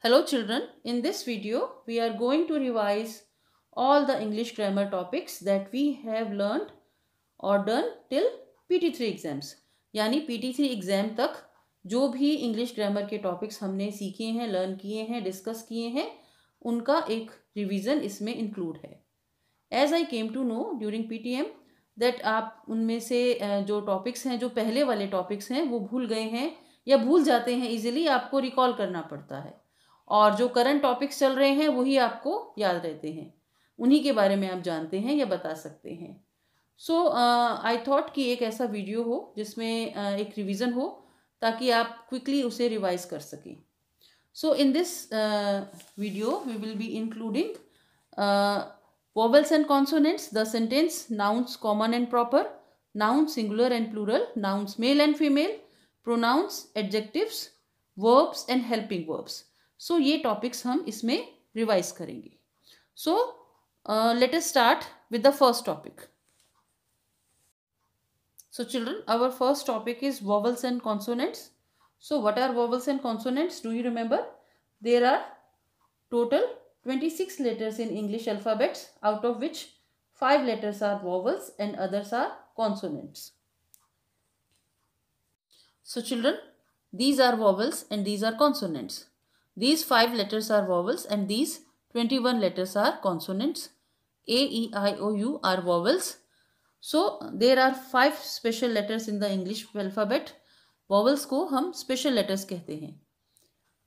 Hello children, in this video we are going to revise all the English grammar topics that we have learned or done till PT3 exams. yani PT3 exam tak jo bhi english grammar ke topics humne seekhe hain learn kiye hain discuss kiye hain unka ek revision isme include hai as i came to know during ptm that आप उनमें से जो topics हैं जो पहले वाले topics हैं वो भूल गए हैं या भूल जाते हैं इजीली आपको रिकॉल करना पड़ता है और जो करंट टॉपिक्स चल रहे हैं वही आपको याद रहते हैं उन्हीं के बारे में आप जानते हैं या बता सकते हैं सो आई थॉट कि एक ऐसा वीडियो हो जिसमें uh, एक रिविज़न हो ताकि आप क्विकली उसे रिवाइज कर सकें so in this video we will be including Vowels and consonants, the sentence, nouns common and proper, nouns singular and plural, nouns male and female, pronouns, adjectives, verbs and helping verbs. So, ye topics hum isme revise karenge. So, uh, let us start with the first topic. So, children, our first topic is vowels and consonants. So, what are vowels and consonants? Do you remember? There are total 26 letters in English alphabets out of which 5 letters are vowels and others are consonants. So children, these are vowels and these are consonants. These 5 letters are vowels and these 21 letters are consonants. A, E, I, O, U are vowels. So there are 5 special letters in the English alphabet. Vowels ko हम special letters कहते hain.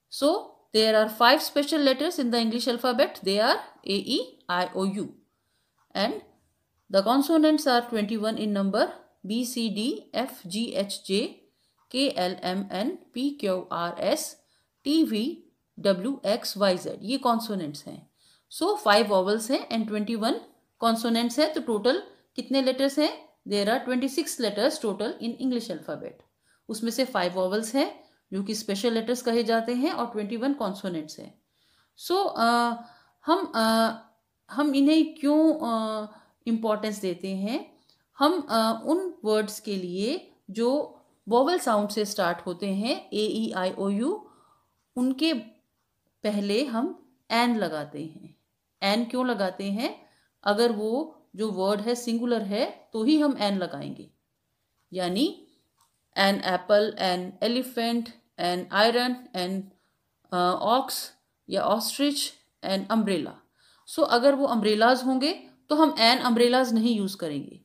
So There are five special letters in the English alphabet. They are A, E, I, O, U. And the consonants are 21 in number B, C, D, F, G, H, J, K, L, M, N, P, Q, R, S, T, V, W, X, Y, Z. ye consonants hain So five vowels hain and 21 consonants hain तो total kitne letters hain There are 26 letters total in English alphabet. usme se five vowels hain जो कि special letters कहे जाते हैं और twenty one कॉन्सोनेट्स हैं सो हम आ, हम इन्हें क्यों इम्पोर्टेंस देते हैं हम आ, उन वर्ड्स के लिए जो वोवल साउंड से स्टार्ट होते हैं ए ई आई ओ यू उनके पहले हम एन लगाते हैं एन क्यों लगाते हैं अगर वो जो वर्ड है सिंगुलर है तो ही हम एन लगाएंगे यानी an apple an elephant an iron an ox या ऑस्ट्रिच एंड अम्ब्रेला सो अगर वो अम्ब्रेलाज होंगे तो हम एन अम्ब्रेलाज नहीं यूज़ करेंगे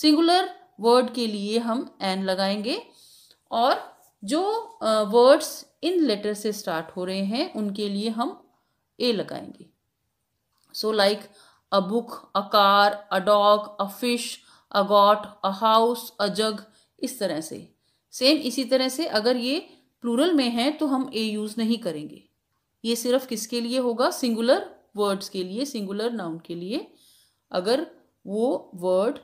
सिंगुलर वर्ड के लिए हम एन लगाएंगे और जो वर्ड्स uh, इन लेटर से स्टार्ट हो रहे हैं उनके लिए हम ए लगाएंगे so like a book a car a dog a fish a goat a house a jug इस तरह से सेम इसी तरह से अगर ये प्लूरल में है तो हम ए यूज़ नहीं करेंगे ये सिर्फ किसके लिए होगा सिंगुलर वर्ड्स के लिए सिंगुलर नाउन के लिए अगर वो वर्ड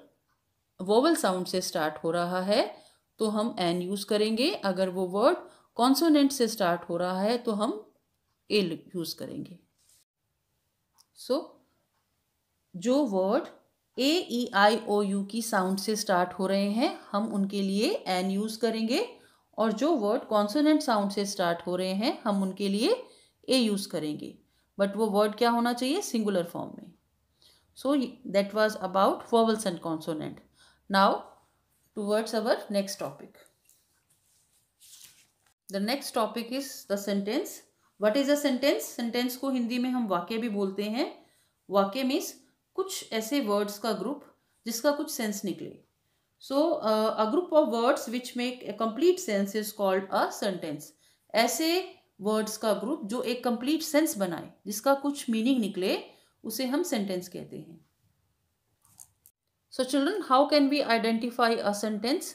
वोवल साउंड से स्टार्ट हो रहा है तो हम एन यूज़ करेंगे अगर वो वर्ड कॉन्सोनेंट से स्टार्ट हो रहा है तो हम ए यूज़ करेंगे सो so, जो word a e i o u की साउंड से स्टार्ट हो रहे हैं हम उनके लिए एन यूज़ करेंगे और जो वर्ड कॉन्सोनेंट साउंड से स्टार्ट हो रहे हैं हम उनके लिए ए यूज़ करेंगे बट वो वर्ड क्या होना चाहिए सिंगुलर फॉर्म में so that was about vowels and consonant now words our next topic the next topic is the sentence what is a sentence sentence को हिंदी में हम वाक्य भी बोलते हैं वाक्य मीन्स कुछ ऐसे वर्ड्स का ग्रुप जिसका कुछ सेंस निकले so a group of words which make a complete sense is called a sentence ऐसे वर्ड्स का ग्रुप जो एक कम्प्लीट सेंस बनाए जिसका कुछ मीनिंग निकले उसे हम सेंटेंस कहते हैं so children how can we identify a sentence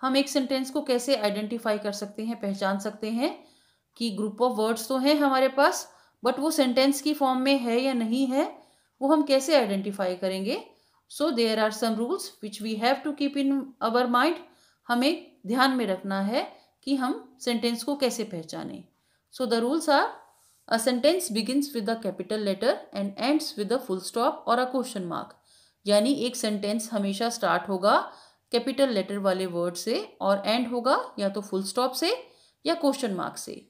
हम एक सेंटेंस को कैसे आइडेंटिफाई कर सकते हैं पहचान सकते हैं कि ग्रुप ऑफ वर्ड्स तो हैं हमारे पास बट वो सेंटेंस की फॉर्म में है या नहीं है वो हम कैसे आइडेंटिफाई करेंगे so there are some rules which we have to keep in our mind हमें ध्यान में रखना है कि हम सेंटेंस को कैसे पहचाने so the rules are a sentence begins with a capital letter and ends with a full stop और अ क्वेश्चन मार्क यानी एक सेंटेंस हमेशा स्टार्ट होगा कैपिटल लेटर वाले वर्ड से और एंड होगा या तो फुल स्टॉप से या क्वेश्चन मार्क से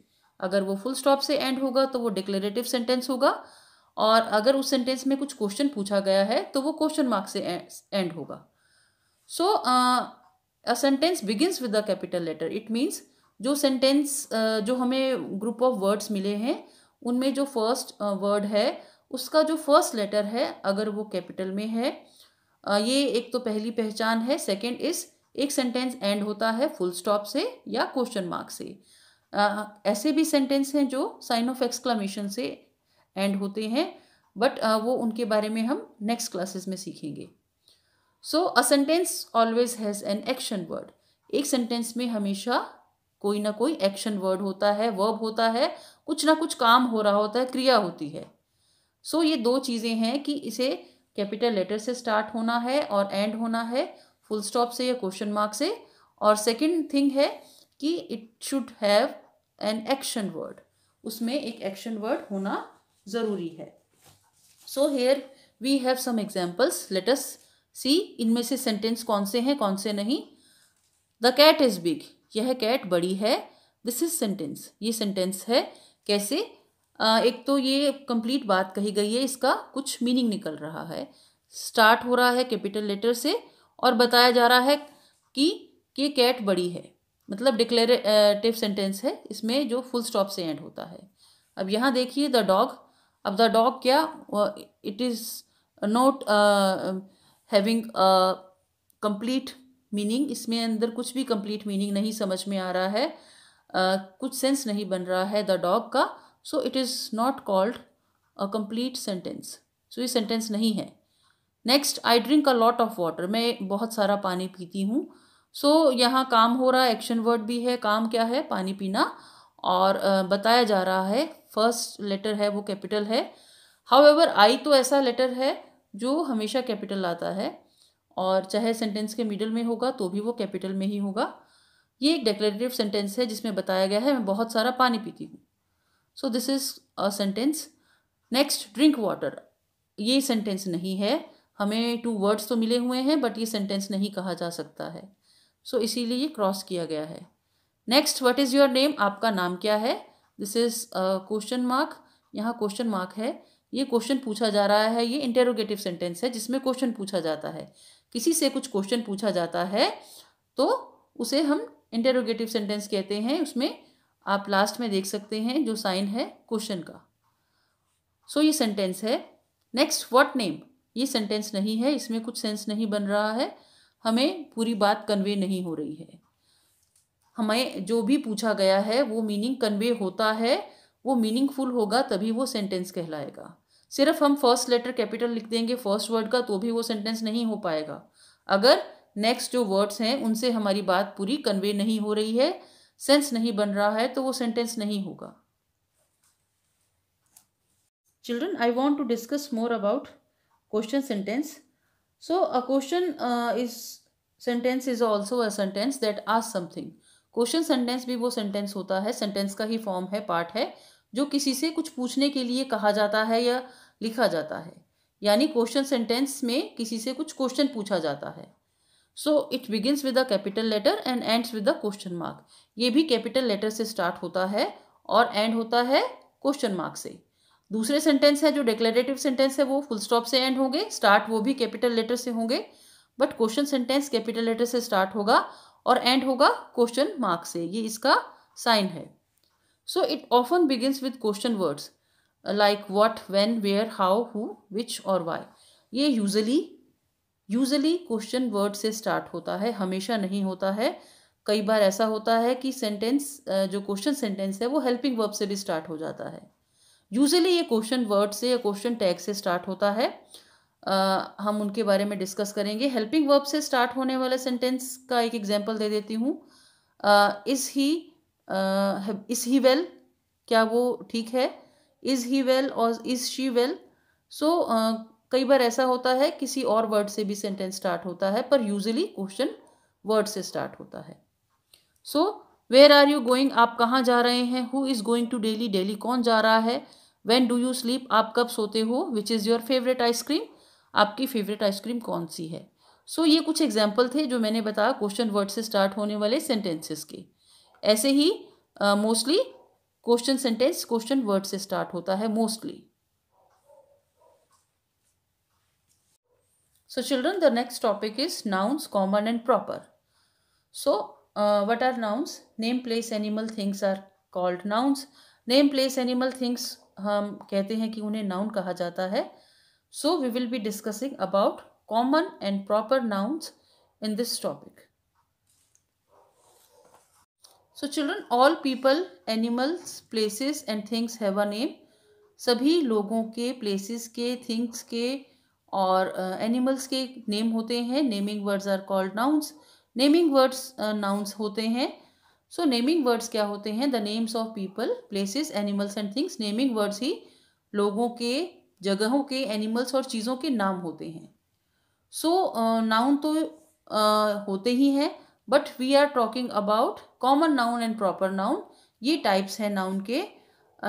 अगर वो फुल स्टॉप से एंड होगा तो वो डिक्लेरेटिव सेंटेंस होगा और अगर उस सेंटेंस में कुछ क्वेश्चन पूछा गया है तो वो क्वेश्चन मार्क से एंड होगा so a sentence begins with the capital letter it means जो सेंटेंस uh, जो हमें ग्रुप ऑफ वर्ड्स मिले हैं उनमें जो फर्स्ट वर्ड uh, है उसका जो फर्स्ट लेटर है अगर वो कैपिटल में है uh, ये एक तो पहली पहचान है सेकेंड इस एक सेंटेंस एंड होता है फुल स्टॉप से या क्वेश्चन मार्क से uh, ऐसे भी सेंटेंस हैं जो साइन ऑफ एक्सक्लामेशन से एंड होते हैं बट वो उनके बारे में हम नेक्स्ट क्लासेस में सीखेंगे so a sentence always has an action word एक सेंटेंस में हमेशा कोई ना कोई एक्शन वर्ड होता है वर्ब होता है कुछ ना कुछ काम हो रहा होता है क्रिया होती है सो so, ये दो चीज़ें हैं कि इसे कैपिटल लेटर से स्टार्ट होना है और एंड होना है फुल स्टॉप से या क्वेश्चन मार्क से और सेकंड थिंग है कि it should have an action word उसमें एक एक्शन वर्ड होना ज़रूरी है so here we have some examples let's see इनमें से सेंटेंस कौन से हैं कौन से नहीं द कैट इज़ बिग यह कैट बड़ी है दिस इज सेंटेंस ये सेंटेंस है कैसे एक तो ये कंप्लीट बात कही गई है इसका कुछ मीनिंग निकल रहा है स्टार्ट हो रहा है कैपिटल लेटर से और बताया जा रहा है कि ये कैट बड़ी है मतलब डिक्लेरेटिव सेंटेंस है इसमें जो फुल स्टॉप से एंड होता है अब यहाँ देखिए द डॉग अब द डॉग क्या it is not having complete meaning इसमें अंदर कुछ भी कंप्लीट मीनिंग नहीं समझ में आ रहा है uh, कुछ सेंस नहीं बन रहा है द डॉग का so it is not called a complete sentence so ये सेंटेंस नहीं है next I drink a lot of water मैं बहुत सारा पानी पीती हूँ सो so, यहाँ काम हो रहा है एक्शन वर्ड भी है काम क्या है पानी पीना और uh, बताया जा रहा है फर्स्ट लेटर है वो कैपिटल है हाउ एवर आई तो ऐसा लेटर है जो हमेशा कैपिटल आता है और चाहे सेंटेंस के मिडल में होगा तो भी वो कैपिटल में ही होगा ये एक डेक्लेटिव सेंटेंस है जिसमें बताया गया है मैं बहुत सारा पानी पीती हूँ so this is a sentence next drink water ये सेंटेंस नहीं है हमें टू वर्ड्स तो मिले हुए हैं बट ये सेंटेंस नहीं कहा जा सकता है सो so, इसीलिए ये क्रॉस किया गया है next what is your name आपका नाम क्या है दिस इज क्वेश्चन मार्क यहाँ क्वेश्चन मार्क है ये क्वेश्चन पूछा जा रहा है ये इंटेरोगेटिव सेंटेंस है जिसमें क्वेश्चन पूछा जाता है किसी से कुछ क्वेश्चन पूछा जाता है तो उसे हम इंटेरोगेटिव सेंटेंस कहते हैं उसमें आप लास्ट में देख सकते हैं जो साइन है क्वेश्चन का सो so, ये सेंटेंस है नेक्स्ट व्हाट नेम ये सेंटेंस नहीं है इसमें कुछ सेंस नहीं बन रहा है हमें पूरी बात कन्वे नहीं हो रही है हमें जो भी पूछा गया है वो मीनिंग कन्वे होता है वो मीनिंगफुल होगा तभी वो सेंटेंस कहलाएगा सिर्फ हम फर्स्ट लेटर कैपिटल लिख देंगे फर्स्ट वर्ड का तो भी वो सेंटेंस नहीं हो पाएगा अगर नेक्स्ट जो वर्ड्स हैं उनसे हमारी बात पूरी कन्वे नहीं हो रही है सेंस नहीं बन रहा है तो वो सेंटेंस नहीं होगा children I want to discuss more about question sentence so a question is sentence is also a sentence that आज समथिंग क्वेश्चन सेंटेंस भी वो सेंटेंस होता है सेंटेंस का ही फॉर्म है पार्ट है जो किसी से कुछ पूछने के लिए कहा जाता है या लिखा जाता है यानी क्वेश्चन सेंटेंस में किसी से कुछ क्वेश्चन पूछा जाता है so it begins with a capital letter and ends with a question mark ये भी कैपिटल लेटर से स्टार्ट होता है और एंड होता है क्वेश्चन मार्क से दूसरे सेंटेंस है जो डिक्लेरेटिव सेंटेंस है वो फुल स्टॉप से एंड होंगे स्टार्ट वो भी कैपिटल लेटर से होंगे but question sentence capital letter से स्टार्ट होगा और एंड होगा क्वेश्चन मार्क से ये इसका साइन है so it often begins with question words like what when where how who which और वाई ये यूजली यूजली क्वेश्चन वर्ड से स्टार्ट होता है हमेशा नहीं होता है कई बार ऐसा होता है कि सेंटेंस जो क्वेश्चन सेंटेंस है वो हेल्पिंग वर्ब से भी स्टार्ट हो जाता है यूजली ये क्वेश्चन वर्ड से या क्वेश्चन टैग से स्टार्ट होता है हम उनके बारे में डिस्कस करेंगे हेल्पिंग वर्ब से स्टार्ट होने वाले सेंटेंस का एक एग्जाम्पल दे देती हूँ is he is he well क्या वो ठीक है इज़ ही वेल और इज़ शी वेल सो कई बार ऐसा होता है किसी और वर्ड से भी सेंटेंस स्टार्ट होता है पर यूजली क्वेश्चन वर्ड से स्टार्ट होता है so where are you going आप कहाँ जा रहे हैं who is going to Delhi Delhi कौन जा रहा है वेन डू यू स्लीप आप कब सोते हो which is your favourite ice cream आपकी फेवरेट आइसक्रीम कौन सी है सो so, ये कुछ एग्जाम्पल थे जो मैंने बताया क्वेश्चन वर्ड से स्टार्ट होने वाले सेंटेंसेस के ऐसे ही mostly question sentence question word से स्टार्ट होता है mostly so children the next topic is nouns common and proper so what are nouns name place animal things are called nouns name place animal things हम कहते हैं कि उन्हें noun कहा जाता है So we will be discussing about common and proper nouns in this topic. So children, all people, animals, places and things have a name. सभी लोगों के places के things के और animals के name होते हैं naming words are called nouns. naming words uh, nouns होते हैं so naming words क्या होते हैं the names of people places animals and things naming words ही लोगों के जगहों के एनिमल्स और चीज़ों के नाम होते हैं सो नाउन तो uh, होते ही हैं but we are talking about common noun and proper noun ये टाइप्स हैं नाउन के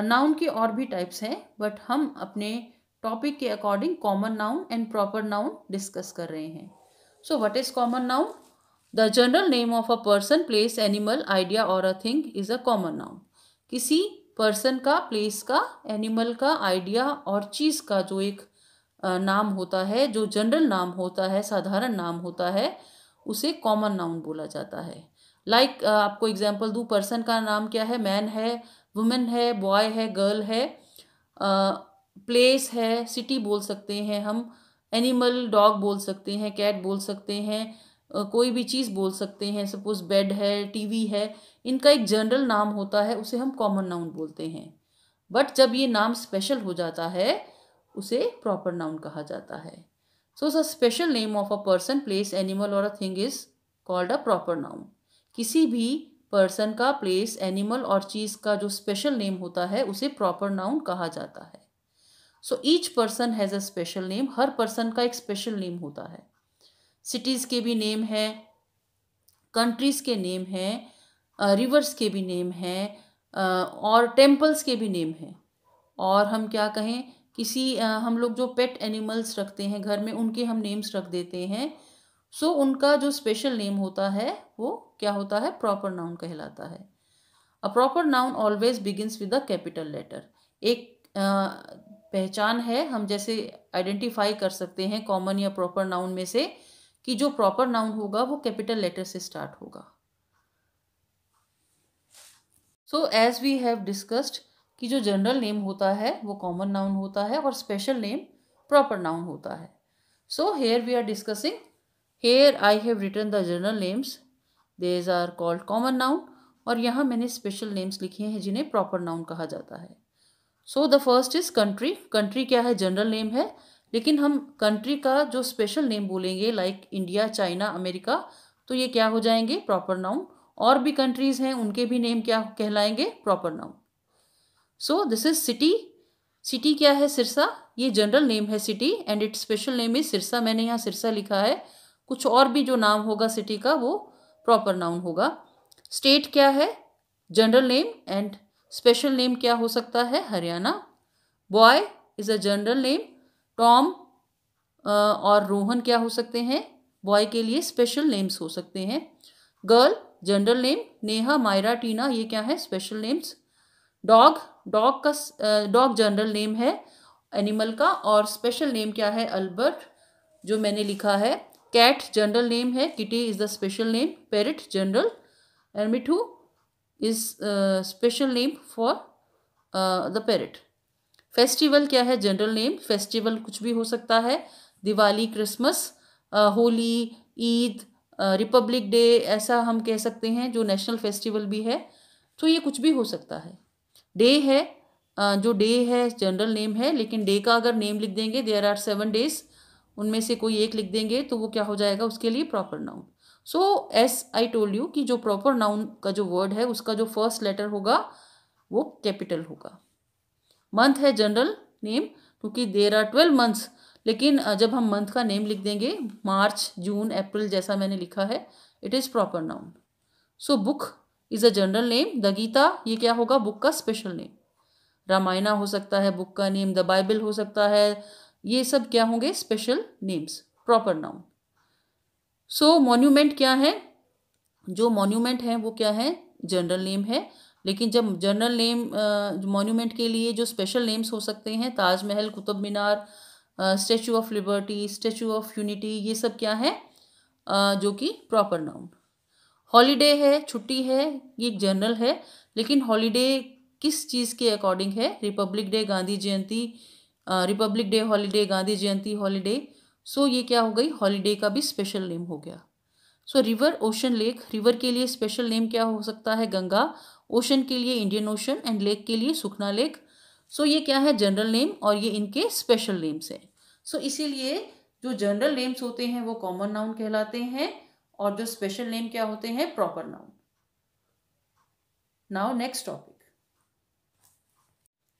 नाउन uh, के और भी टाइप्स हैं बट हम अपने टॉपिक के according common noun and proper noun discuss कर रहे हैं so what is common noun the general name of a person place animal idea और a thing is a common noun किसी पर्सन का प्लेस का एनिमल का idea और चीज़ का जो एक नाम होता है जो जनरल नाम होता है साधारण नाम होता है उसे कॉमन नाउन बोला जाता है लाइक like, आपको एग्जांपल दूँ पर्सन का नाम क्या है मैन है वुमेन है बॉय है गर्ल है प्लेस है सिटी बोल सकते हैं हम एनिमल डॉग बोल सकते हैं कैट बोल सकते हैं कोई भी चीज़ बोल सकते हैं सपोज बेड है टीवी है इनका एक जनरल नाम होता है उसे हम कॉमन नाउन बोलते हैं बट जब ये नाम स्पेशल हो जाता है उसे प्रॉपर नाउन कहा जाता है so the special name of a person place animal और a thing is called a proper noun किसी भी पर्सन का प्लेस एनिमल और चीज़ का जो स्पेशल नेम होता है उसे प्रॉपर नाउन कहा जाता है so each person has a special name हर पर्सन का एक स्पेशल नेम होता है सिटीज़ के भी नेम है कंट्रीज़ के नेम हैं रिवर्स के भी नेम हैं और टेम्पल्स के भी नेम हैं और हम क्या कहें किसी हम लोग जो पेट एनिमल्स रखते हैं घर में उनके हम नेम्स रख देते हैं सो so, उनका जो स्पेशल नेम होता है वो क्या होता है प्रॉपर नाउन कहलाता है a proper noun always begins with a capital letter एक पहचान है हम जैसे आइडेंटिफाई कर सकते हैं कॉमन या प्रॉपर नाउन में से कि जो प्रॉपर नाउन होगा वो कैपिटल लेटर से स्टार्ट होगा so as we have discussed कि जो जनरल नेम होता है वो कॉमन नाउन होता है और स्पेशल नेम प्रॉपर नाउन होता है so here we are discussing here I have written the general names these are called common noun और यहाँ मैंने स्पेशल नेम्स लिखे हैं जिन्हें प्रॉपर नाउन कहा जाता है so the first is country country क्या है जनरल नेम है लेकिन हम कंट्री का जो स्पेशल नेम बोलेंगे लाइक इंडिया चाइना अमेरिका तो ये क्या हो जाएंगे प्रॉपर नाउन और भी कंट्रीज हैं उनके भी नेम क्या कहलाएंगे proper noun so this is city city क्या है सिरसा ये जनरल नेम है city and its special name is Sirsa मैंने यहाँ सिरसा लिखा है कुछ और भी जो नाम होगा सिटी का वो प्रॉपर नाउन होगा स्टेट क्या है general name and special name क्या हो सकता है Haryana boy is a general name Tom और रोहन क्या हो सकते हैं बॉय के लिए स्पेशल नेम्स हो सकते हैं girl general name Neha Myra Tina ये क्या है स्पेशल नेम्स डॉग डॉग का डॉग जनरल नेम है एनिमल का और स्पेशल नेम क्या है अल्बर्ट जो मैंने लिखा है कैट जनरल नेम है kitty is the special name parrot general and Mithu is special name for the parrot festival क्या है जनरल नेम फेस्टिवल कुछ भी हो सकता है Diwali Christmas Holi Eid Republic Day ऐसा हम कह सकते हैं जो नेशनल फेस्टिवल भी है तो ये कुछ भी हो सकता है डे है जो डे है जनरल नेम है लेकिन डे का अगर नेम लिख देंगे देयर आर सेवन डेज उनमें से कोई एक लिख देंगे तो वो क्या हो जाएगा उसके लिए proper noun so as I told you कि जो प्रॉपर नाउन का जो वर्ड है उसका जो फर्स्ट लेटर होगा वो कैपिटल होगा मंथ है जनरल नेम क्योंकि देर आर ट्वेल्व मंथ्स लेकिन जब हम मंथ का नेम लिख देंगे मार्च जून अप्रैल जैसा मैंने लिखा है it is proper noun so book is a general name the Gita ये क्या होगा बुक का स्पेशल नेम रामायणा हो सकता है बुक का नेम द बाइबल हो सकता है ये सब क्या होंगे special names proper noun so monument क्या है जो मॉन्यूमेंट है वो क्या है जनरल नेम है लेकिन जब जनरल नेम मॉन्यूमेंट के लिए जो स्पेशल नेम्स हो सकते हैं Taj Mahal Qutub Minar Statue of Liberty Statue of Unity ये सब क्या है uh, जो कि प्रॉपर नाउन हॉलीडे है छुट्टी है ये एक जनरल है लेकिन हॉलीडे किस चीज़ के अकॉर्डिंग है Republic Day Gandhi Jayanti Republic Day holiday Gandhi Jayanti holiday so ये क्या हो गई हॉलीडे का भी स्पेशल नेम हो गया so river ocean lake river के लिए स्पेशल नेम क्या हो सकता है गंगा ओशन के लिए इंडियन ओशन एंड लेक के लिए सुखना लेक सो so, ये क्या है जनरल नेम और ये इनके स्पेशल नेम्स हैं सो so, इसीलिए जो जनरल नेम्स होते हैं वो कॉमन नाउन कहलाते हैं और जो स्पेशल नेम क्या होते हैं proper noun now next topic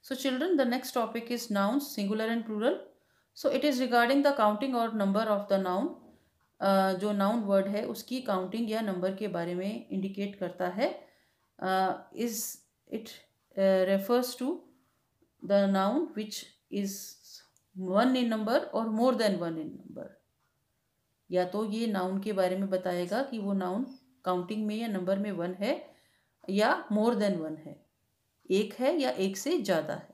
so children the next topic is noun singular and plural so it is regarding the counting और नंबर ऑफ द नाउन जो नाउन वर्ड है उसकी काउंटिंग या नंबर के बारे में इंडिकेट करता है is it refers to the noun which is one in number और more than one in number या तो ये नाउन के बारे में बताएगा कि वो नाउन काउंटिंग में या नंबर में वन है या मोर देन वन है एक है या एक से ज़्यादा है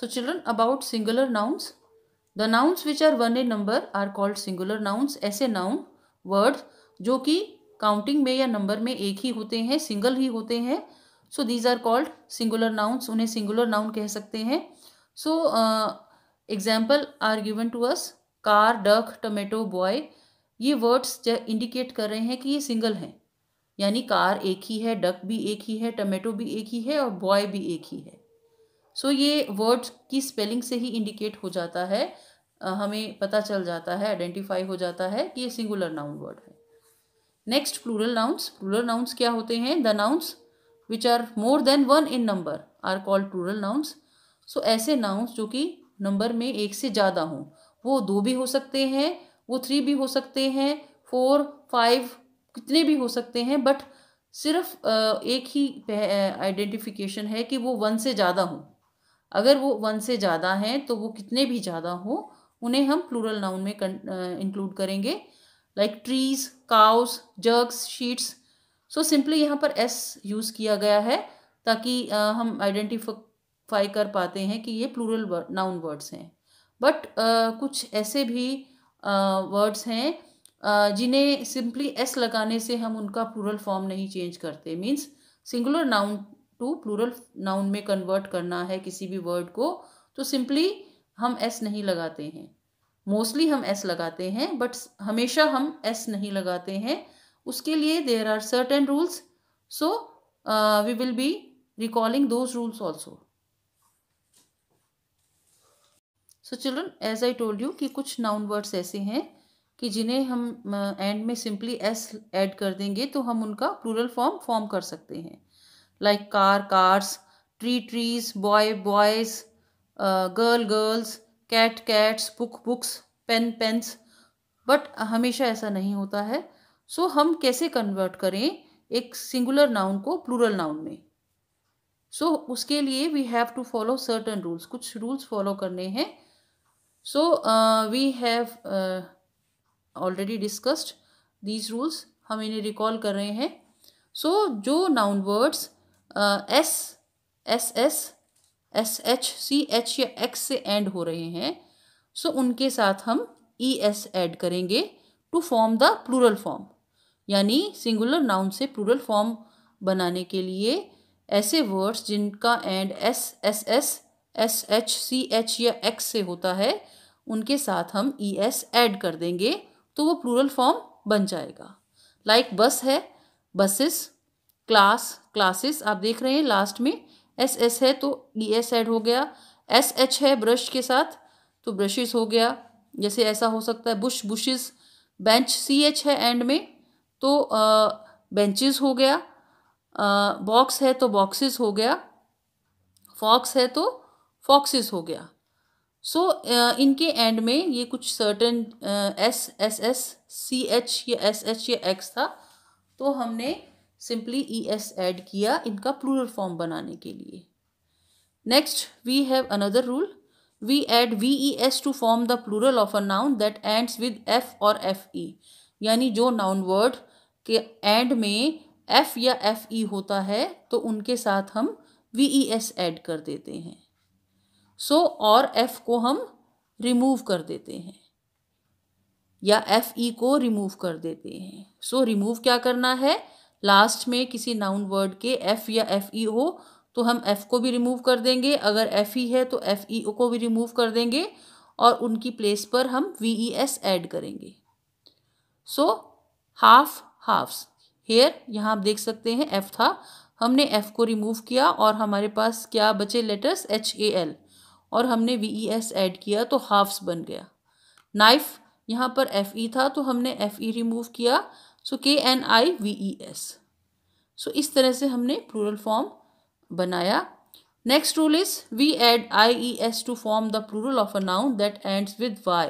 so children about singular nouns the nouns which are one a number are called singular nouns ऐसे नाउन वर्ड जो कि काउंटिंग में या नंबर में एक ही होते हैं सिंगल ही होते हैं so these are called singular nouns उन्हें सिंगुलर नाउन कह सकते हैं so example are given to us car duck tomato boy ये वर्ड्स इंडिकेट कर रहे हैं कि ये सिंगल हैं यानी कार एक ही है डक भी एक ही है टमेटो भी एक ही है और बॉय भी एक ही है सो so, ये वर्ड्स की स्पेलिंग से ही इंडिकेट हो जाता है uh, हमें पता चल जाता है आइडेंटिफाई हो जाता है कि ये सिंगुलर नाउन वर्ड है next plural nouns plural nouns क्या होते हैं the nouns which are more than one in number are called plural nouns so ऐसे नाउंस जो कि नंबर में एक से ज़्यादा हों वो दो भी हो सकते हैं वो थ्री भी हो सकते हैं फोर फाइव कितने भी हो सकते हैं बट सिर्फ एक ही आइडेंटिफिकेशन है कि वो वन से ज़्यादा हो अगर वो वन से ज़्यादा हैं तो वो कितने भी ज़्यादा हो उन्हें हम प्लूरल नाउन में इंक्लूड करेंगे like trees cows jugs sheets so simply यहाँ पर एस यूज़ किया गया है ताकि हम आइडेंटिफाई कर पाते हैं कि ये प्लूरल वर्ड नाउन वर्ड्स हैं बट कुछ ऐसे भी वर्ड्स हैं जिन्हें सिंपली एस लगाने से हम उनका प्लूरल फॉर्म नहीं चेंज करते means singular noun to plural noun में कन्वर्ट करना है किसी भी वर्ड को तो सिंपली हम एस नहीं लगाते हैं मोस्टली हम एस लगाते हैं बट हमेशा हम एस नहीं लगाते हैं उसके लिए there are certain rules so we will be recalling those rules also so children as I told you कि कुछ नाउन वर्ड्स ऐसे हैं कि जिन्हें हम एंड uh, में सिंपली एस एड कर देंगे तो हम उनका प्लूरल फॉर्म फॉर्म कर सकते हैं like car cars tree trees boy boys girl girls cat cats book books pen pens but हमेशा ऐसा नहीं होता है सो so, हम कैसे कन्वर्ट करें एक सिंगुलर नाउन को प्लूरल नाउन में सो so, उसके लिए we have to follow certain rules कुछ रूल्स फॉलो करने हैं so we have already discussed these rules हम इन्हें रिकॉल कर रहे हैं सो so, जो noun words S S S S H C H या एक्स से एंड हो रहे हैं सो so, उनके साथ हम ई एस एड करेंगे to form the plural form यानी सिंगुलर नाउन से प्लूरल फॉर्म बनाने के लिए ऐसे वर्ड्स जिनका end S S S S H C H या एक्स से होता है उनके साथ हम ई एस एड कर देंगे तो वो प्लूरल फॉर्म बन जाएगा लाइक like बस है बसेस क्लास क्लासेस आप देख रहे हैं लास्ट में एस एस है तो ई एस एड हो गया एस एच है ब्रश के साथ तो ब्रशेस हो गया जैसे ऐसा हो सकता है bush bushes bench C H है एंड में तो बेंचेस हो गया बॉक्स है तो बॉक्सेस हो गया फॉक्स है तो फॉक्सेस हो गया सो so, इनके एंड में ये कुछ certain S S S C H या एस एच या एक्स था तो हमने सिंपली ई एस ऐड किया इनका प्लूरल फॉर्म बनाने के लिए next we have another rule we add we E S to form the plural of a noun that ends with F और एफ ई यानी जो नाउन वर्ड के end में एफ या एफ ई e होता है तो उनके साथ हम वी ई एस एड कर देते हैं सो so, और एफ को हम रिमूव कर देते हैं या एफ ई e को रिमूव कर देते हैं सो so, रिमूव क्या करना है लास्ट में किसी नाउन वर्ड के एफ या एफ ई e हो तो हम एफ को भी रिमूव कर देंगे अगर एफ ई है तो एफ ई को भी रिमूव कर देंगे और उनकी प्लेस पर हम वी ई एस एड करेंगे सो हाफ हाफ्स हेयर यहाँ आप देख सकते हैं एफ था हमने एफ को रिमूव किया और हमारे पास क्या बचे लेटर्स एच ए एल और हमने वी ई एस एड किया तो हाफ्स बन गया नाइफ यहाँ पर एफ ई e था तो हमने एफ ई रिमूव किया so K N I V E S so इस तरह से हमने प्लूरल फॉर्म बनाया next rule is we add I E S to form the plural of a noun that ends with Y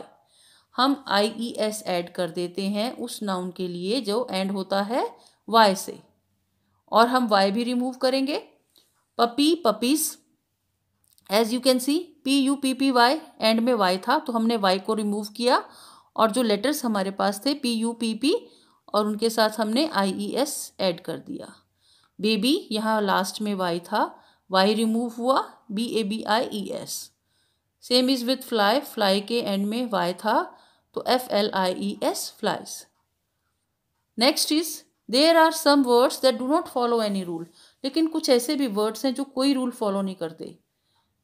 हम I E S add कर देते हैं उस नाउन के लिए जो एंड होता है वाई से और हम वाई भी रिमूव करेंगे puppy puppies as you can see P U P P Y end में वाई था तो हमने वाई को रिमूव किया और जो लेटर्स हमारे पास थे पी यू पी पी और उनके साथ हमने आई ई एस एड कर दिया बेबी यहाँ लास्ट में वाई था वाई रिमूव हुआ B A B I E S same is with fly fly के एंड में वाई था तो F L I E S flies next is there are some words that do not follow any rule लेकिन कुछ ऐसे भी words हैं जो कोई रूल फॉलो नहीं करते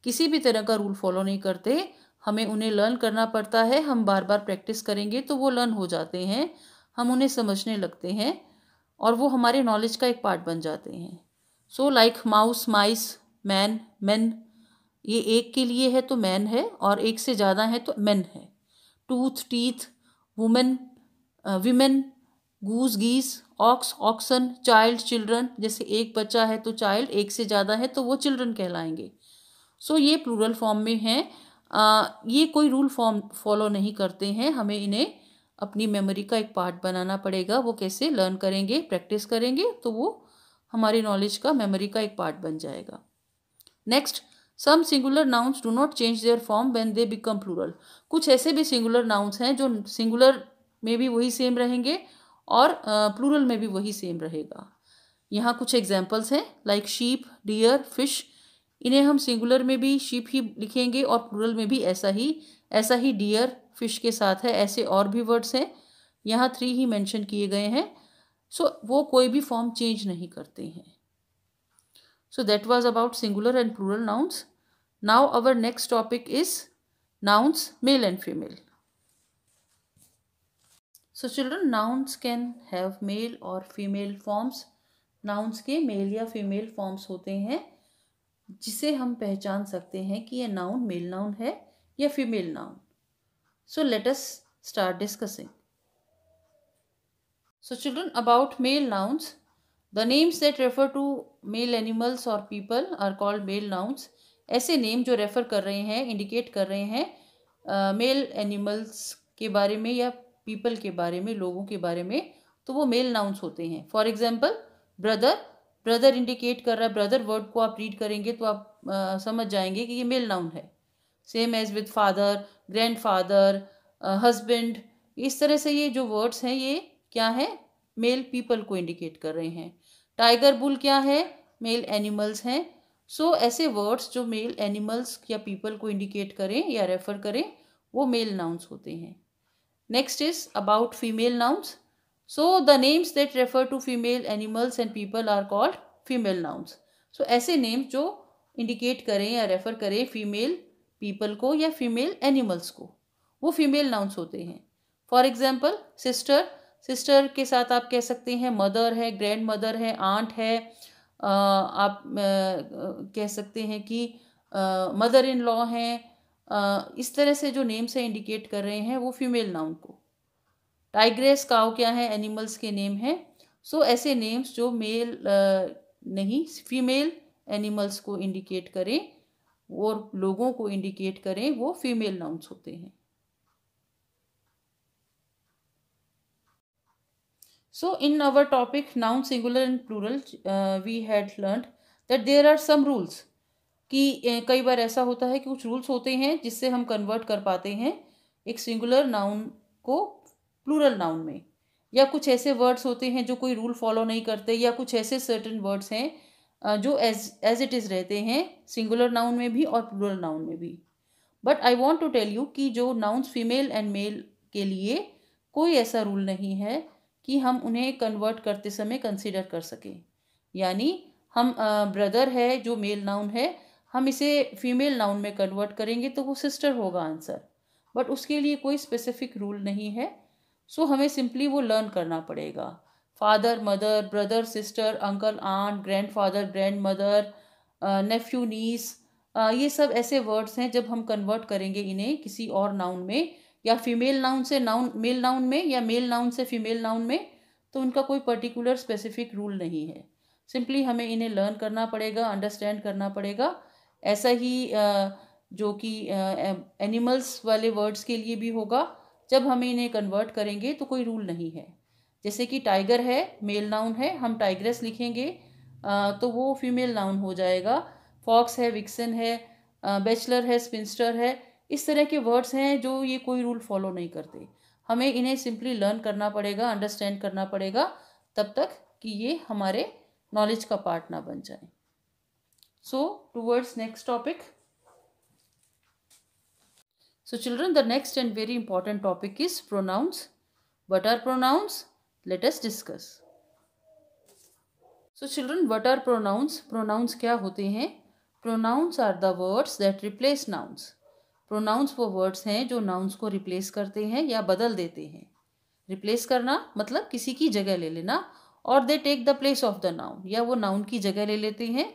किसी भी तरह का रूल फॉलो नहीं करते हमें उन्हें लर्न करना पड़ता है हम बार बार प्रैक्टिस करेंगे तो वो लर्न हो जाते हैं हम उन्हें समझने लगते हैं और वो हमारे नॉलेज का एक पार्ट बन जाते हैं so like mouse mice man man ये एक के लिए है तो मैन है और एक से ज़्यादा है तो मैन है tooth teeth woman women goose geese ox oxen child children जैसे एक बच्चा है तो चाइल्ड एक से ज़्यादा है तो वो चिल्ड्रन कहलाएंगे सो so, ये प्लूरल फॉर्म में है आ, ये कोई रूल फॉर्म फॉलो नहीं करते हैं हमें इन्हें अपनी मेमोरी का एक पार्ट बनाना पड़ेगा वो कैसे लर्न करेंगे प्रैक्टिस करेंगे तो वो हमारी नॉलेज का मेमोरी का एक पार्ट बन जाएगा next some singular nouns do not change their form when they become plural कुछ ऐसे भी सिंगुलर नाउन्स हैं जो सिंगुलर में भी वही सेम रहेंगे और प्लूरल uh, में भी वही सेम रहेगा यहाँ कुछ एग्जाम्पल्स हैं लाइक शीप डियर फिश इन्हें हम सिंगुलर में भी शीप ही लिखेंगे और प्लूरल में भी ऐसा ही ऐसा ही डियर फिश के साथ है ऐसे और भी वर्ड्स हैं यहाँ थ्री ही मैंशन किए गए हैं सो so, वो कोई भी फॉर्म चेंज नहीं करते हैं So that was about singular and plural nouns. Now our next topic is nouns male and female. So children nouns can have male or female forms. Nouns के male या female forms होते हैं जिसे हम पहचान सकते हैं कि यह नाउन मेल नाउन है या female noun so let us start discussing so children about male nouns the names that refer to male animals और people are called male nouns ऐसे नेम जो रेफ़र कर रहे हैं इंडिकेट कर रहे हैं मेल uh, एनिमल्स के बारे में या पीपल के बारे में लोगों के बारे में तो वो मेल नाउन्स होते हैं for example brother brother indicate कर रहा है ब्रदर वर्ड को आप रीड करेंगे तो आप uh, समझ जाएंगे कि ये मेल नाउन है same as with father grandfather husband इस तरह से ये जो वर्ड्स हैं ये क्या है मेल पीपल को इंडिकेट कर रहे हैं टाइगर बुल क्या है मेल एनिमल्स हैं सो so, ऐसे वर्ड्स जो मेल एनिमल्स या पीपल को इंडिकेट करें या रेफर करें वो मेल नाउन्स होते हैं next is about female nouns so the names that refer to female animals and people are called female nouns so ऐसे नेम्स जो इंडिकेट करें या रेफर करें फीमेल पीपल को या फीमेल एनिमल्स को वो फीमेल नाउन्स होते हैं फॉर एग्जाम्पल सिस्टर सिस्टर के साथ आप कह सकते हैं मदर है ग्रैंड मदर है आंट है आप कह सकते हैं कि मदर इन लॉ हैं इस तरह से जो नेम से इंडिकेट कर रहे हैं वो फीमेल नाउन को टाइग्रेस काउ क्या है एनिमल्स के नेम हैं सो so, ऐसे नेम्स जो मेल नहीं फीमेल एनिमल्स को इंडिकेट करें और लोगों को इंडिकेट करें वो फीमेल नाउन्स होते हैं So in our topic noun singular and plural uh, we had learnt that there are some rules कि कई बार ऐसा होता है कि कुछ रूल्स होते हैं जिससे हम कन्वर्ट कर पाते हैं एक सिंगुलर नाउन को प्लूरल नाउन में या कुछ ऐसे वर्ड्स होते हैं जो कोई रूल फॉलो नहीं करते या कुछ ऐसे सर्टन वर्ड्स हैं जो एज एज इट इज़ रहते हैं सिंगुलर नाउन में भी और प्लूरल नाउन में भी but I want to tell you कि जो नाउन्स फीमेल एंड मेल के लिए कोई ऐसा रूल नहीं है कि हम उन्हें कन्वर्ट करते समय कंसिडर कर सकें यानी हम ब्रदर है जो मेल नाउन है हम इसे फीमेल नाउन में कन्वर्ट करेंगे तो वो सिस्टर होगा आंसर बट उसके लिए कोई स्पेसिफिक रूल नहीं है सो so हमें सिंपली वो लर्न करना पड़ेगा father mother brother sister uncle aunt grandfather grandmother nephew niece ये सब ऐसे वर्ड्स हैं जब हम कन्वर्ट करेंगे इन्हें किसी और नाउन में या फीमेल नाउन से नाउन मेल नाउन में या मेल नाउन से फीमेल नाउन में तो उनका कोई पर्टिकुलर स्पेसिफिक रूल नहीं है सिंपली हमें इन्हें लर्न करना पड़ेगा अंडरस्टैंड करना पड़ेगा ऐसा ही जो कि एनिमल्स वाले वर्ड्स के लिए भी होगा जब हमें इन्हें कन्वर्ट करेंगे तो कोई रूल नहीं है जैसे कि टाइगर है मेल नाउन है हम टाइग्रेस लिखेंगे तो वो फीमेल नाउन हो जाएगा फॉक्स है विक्सन है बैचलर है स्पिंस्टर है इस तरह के वर्ड्स हैं जो ये कोई रूल फॉलो नहीं करते हमें इन्हें सिंपली लर्न करना पड़ेगा अंडरस्टैंड करना पड़ेगा तब तक कि ये हमारे नॉलेज का पार्ट ना बन जाए so two words next topic so children the next and very important topic is pronouns what are pronouns let us discuss so children what are pronouns pronouns क्या होते हैं pronouns are the words that replace nouns pronouns वो words हैं जो nouns को replace करते हैं या बदल देते हैं रिप्लेस करना मतलब किसी की जगह ले लेना और they take the place of the noun या वो नाउन की जगह ले लेते हैं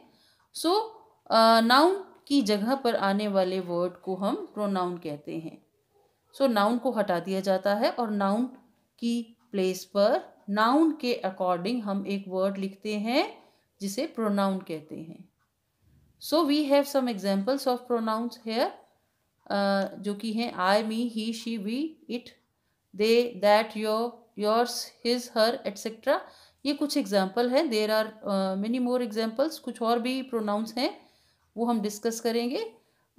सो so, नाउन uh, की जगह पर आने वाले वर्ड को हम प्रोनाउन कहते हैं सो so, नाउन को हटा दिया जाता है और नाउन की प्लेस पर नाउन के अकॉर्डिंग हम एक वर्ड लिखते हैं जिसे प्रोनाउन कहते हैं so we have some examples of pronouns here जो कि हैं I me he she we it they that your yours his her etcetera ये कुछ एग्जाम्पल है there are many more examples कुछ और भी प्रोनाउंस हैं वो हम डिस्कस करेंगे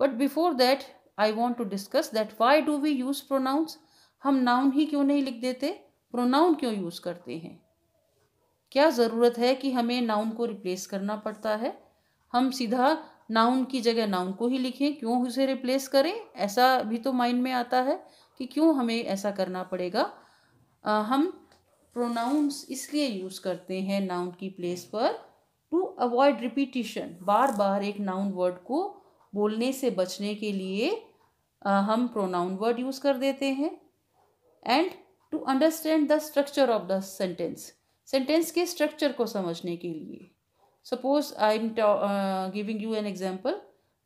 but before that I want to discuss that why do we use pronouns हम नाउन ही क्यों नहीं लिख देते प्रोनाउन क्यों यूज़ करते हैं क्या ज़रूरत है कि हमें नाउन को रिप्लेस करना पड़ता है हम सीधा नाउन की जगह नाउन को ही लिखें क्यों उसे रिप्लेस करें ऐसा भी तो माइंड में आता है कि क्यों हमें ऐसा करना पड़ेगा आ, हम प्रोनाउंस इसलिए यूज़ करते हैं नाउन की प्लेस पर टू अवॉइड रिपीटिशन बार बार एक नाउन वर्ड को बोलने से बचने के लिए आ, हम प्रोनाउन वर्ड यूज़ कर देते हैं and to understand the structure of the sentence sentence के स्ट्रक्चर को समझने के लिए suppose i am uh, giving you an example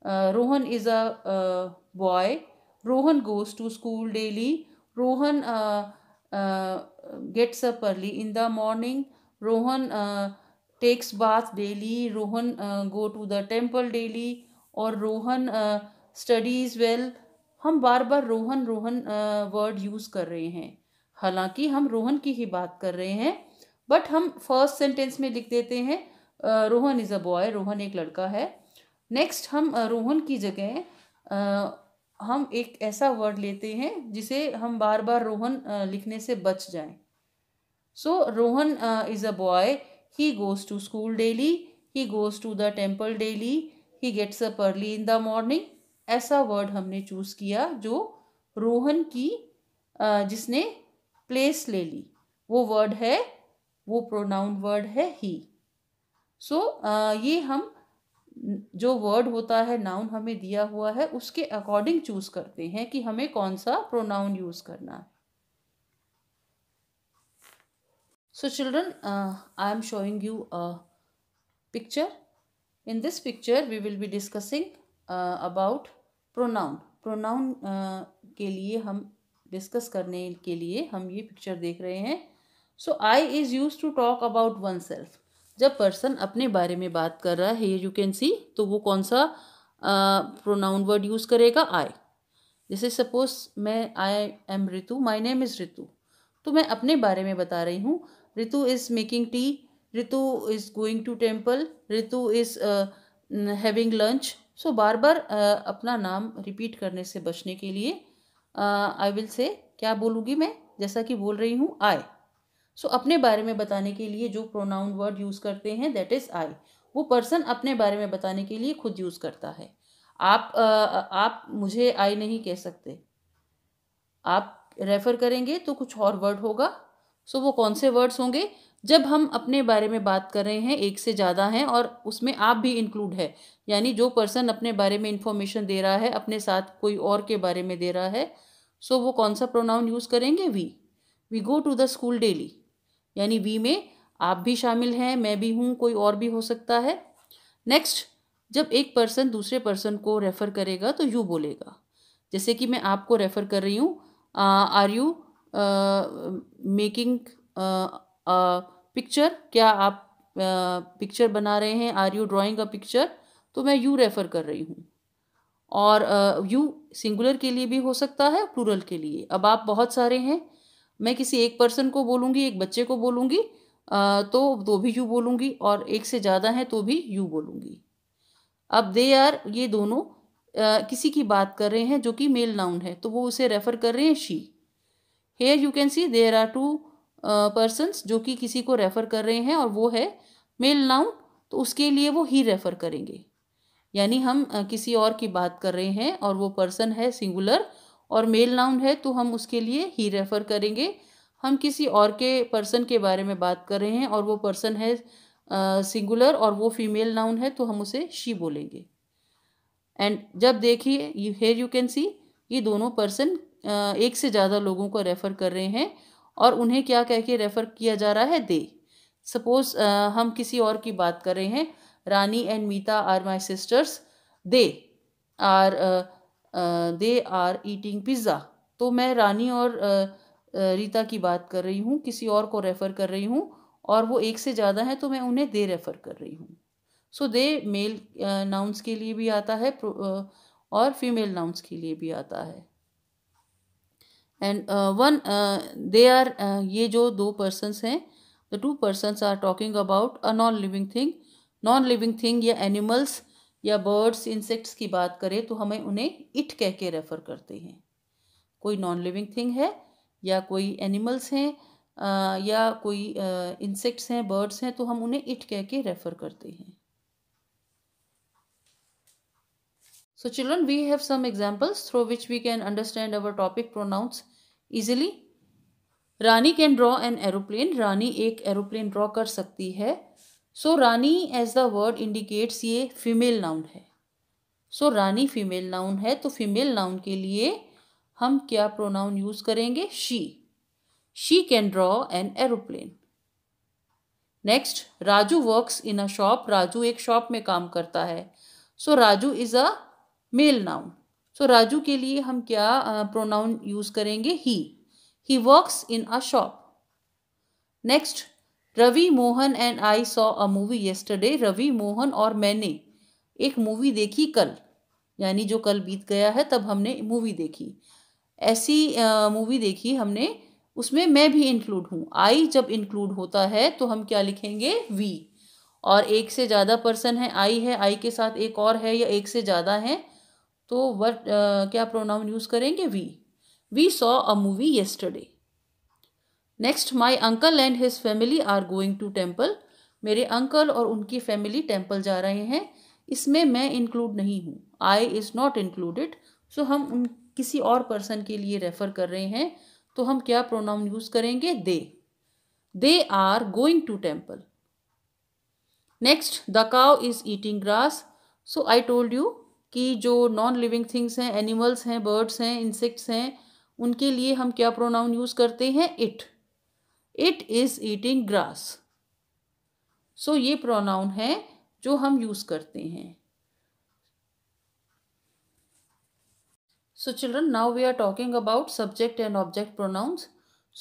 uh, rohan is a uh, boy rohan goes to school daily rohan uh, uh, gets up early in the morning rohan uh, takes bath daily rohan uh, go to the temple daily or और Rohan studies well हम बार बार Rohan Rohan word use कर रहे हैं हालांकि हम रोहन की ही बात कर रहे हैं बट हम फर्स्ट सेंटेंस में लिख देते हैं Rohan is a boy Rohan एक लड़का है नेक्स्ट हम रोहन की जगह हम एक ऐसा वर्ड लेते हैं जिसे हम बार बार रोहन लिखने से बच जाएं so Rohan is a boy he goes to school daily he goes to the temple daily he gets up early in the morning ऐसा वर्ड हमने चूज़ किया जो रोहन की जिसने प्लेस ले ली वो वर्ड है वो प्रोनाउन वर्ड है ही सो so, ये हम जो वर्ड होता है नाउन हमें दिया हुआ है उसके अकॉर्डिंग चूज करते हैं कि हमें कौन सा प्रोनाउन यूज करना है so children I am showing you a picture in this picture we will be discussing about pronoun pronoun के लिए हम डिस्कस करने के लिए हम ये पिक्चर देख रहे हैं so I is used to talk about oneself जब पर्सन अपने बारे में बात कर रहा है यू कैन सी तो वो कौन सा प्रोनाउन वर्ड यूज़ करेगा आई जैसे सपोज मैं I am Ritu my name is Ritu तो मैं अपने बारे में बता रही हूँ Ritu is making tea Ritu is going to temple Ritu is having lunch so बार बार uh, अपना नाम रिपीट करने से बचने के लिए आई विल से क्या बोलूँगी मैं जैसा कि बोल रही हूँ आई सो अपने बारे में बताने के लिए जो प्रोनाउन वर्ड यूज़ करते हैं दैट इज़ आई वो पर्सन अपने बारे में बताने के लिए खुद यूज़ करता है आप आ, आप मुझे आई नहीं कह सकते आप रेफ़र करेंगे तो कुछ और वर्ड होगा सो so, वो कौन से वर्ड्स होंगे जब हम अपने बारे में बात कर रहे हैं एक से ज़्यादा हैं और उसमें आप भी इंक्लूड है यानी जो पर्सन अपने बारे में इंफॉर्मेशन दे रहा है अपने साथ कोई और के बारे में दे रहा है सो so, वो कौन सा प्रोनाउन यूज़ करेंगे we we go to the school daily यानी वी में आप भी शामिल हैं मैं भी हूँ कोई और भी हो सकता है नेक्स्ट जब एक पर्सन दूसरे पर्सन को रेफ़र करेगा तो यू बोलेगा जैसे कि मैं आपको रेफ़र कर रही हूँ आर यू मेकिंग पिक्चर क्या आप पिक्चर uh, बना रहे हैं are you drawing a picture तो मैं यू रेफ़र कर रही हूँ और यू uh, सिंगुलर के लिए भी हो सकता है प्लूरल के लिए अब आप बहुत सारे हैं मैं किसी एक पर्सन को बोलूँगी एक बच्चे को बोलूँगी तो दो तो भी यू बोलूँगी और एक से ज़्यादा है तो भी यू बोलूँगी अब दे आर ये दोनों किसी की बात कर रहे हैं जो कि मेल नाउन है तो वो उसे रेफ़र कर रहे हैं she here you can see there are two persons जो कि किसी को रेफ़र कर रहे हैं और वो है मेल नाउन तो उसके लिए वो ही रेफ़र करेंगे यानी हम किसी और की बात कर रहे हैं और वो पर्सन है सिंगुलर और मेल नाउन है तो हम उसके लिए ही रेफ़र करेंगे हम किसी और के पर्सन के बारे में बात कर रहे हैं और वो पर्सन है सिंगुलर और वो फीमेल नाउन है तो हम उसे शी बोलेंगे एंड जब देखिए you here you can see ये दोनों पर्सन एक से ज़्यादा लोगों को रेफ़र कर रहे हैं और उन्हें क्या कह के रेफ़र किया जा रहा है दे सपोज हम किसी और की बात कर रहे हैं Rani and Meeta are my sisters they are they are eating pizza तो मैं रानी और रीता की बात कर रही हूँ किसी और को रेफ़र कर रही हूँ और वो एक से ज़्यादा है तो मैं उन्हें दे रेफ़र कर रही हूँ सो दे मेल नाउन्स के लिए भी आता है और फीमेल नाउंस के लिए भी आता है एंड वन दे आर ये जो दो पर्सनस हैं the two persons are talking about a non living thing non living thing या एनिमल्स या बर्ड्स इंसेक्ट्स की बात करें तो हमें उन्हें इट कह के रेफर करते हैं कोई नॉन लिविंग थिंग है या कोई एनिमल्स हैं या कोई इंसेक्ट्स हैं बर्ड्स हैं तो हम उन्हें इट कह के रेफर करते हैं so children we have some examples through which we can understand our topic pronouns easily Rani can draw an aeroplane Rani एक एरोप्लेन ड्रॉ कर सकती है so Rani as the word indicates ये फीमेल नाउन है so so, Rani female noun है तो female noun के लिए हम क्या प्रोनाउन यूज करेंगे she she can draw an aeroplane next Raju works in a shop Raju एक शॉप में काम करता है so Raju is a male noun so Raju के लिए हम क्या प्रोनाउन यूज करेंगे he he works in a shop next Ravi Mohan and I saw a movie yesterday Ravi Mohan और मैंने एक मूवी देखी कल यानी जो कल बीत गया है तब हमने मूवी देखी ऐसी मूवी देखी हमने उसमें मैं भी इंक्लूड हूँ आई जब इंक्लूड होता है तो हम क्या लिखेंगे वी और एक से ज़्यादा पर्सन है आई है आई के साथ एक और है या एक से ज़्यादा है तो वट क्या प्रोनाउन यूज़ करेंगे we we saw a movie yesterday next my uncle and his family are going to temple मेरे अंकल और उनकी फैमिली टेम्पल जा रहे हैं इसमें मैं इंक्लूड नहीं हूँ I is not included so हम उन किसी और पर्सन के लिए रेफ़र कर रहे हैं तो हम क्या प्रोनाउन यूज़ करेंगे they they are going to temple next the cow is eating grass so I told you कि जो नॉन लिविंग थिंग्स हैं एनिमल्स हैं बर्ड्स हैं इंसेक्ट्स हैं उनके लिए हम क्या प्रोनाउन यूज़ करते हैं it it is eating grass so ये प्रोनाउन है जो हम यूज करते हैं so children now we are talking about subject and object pronouns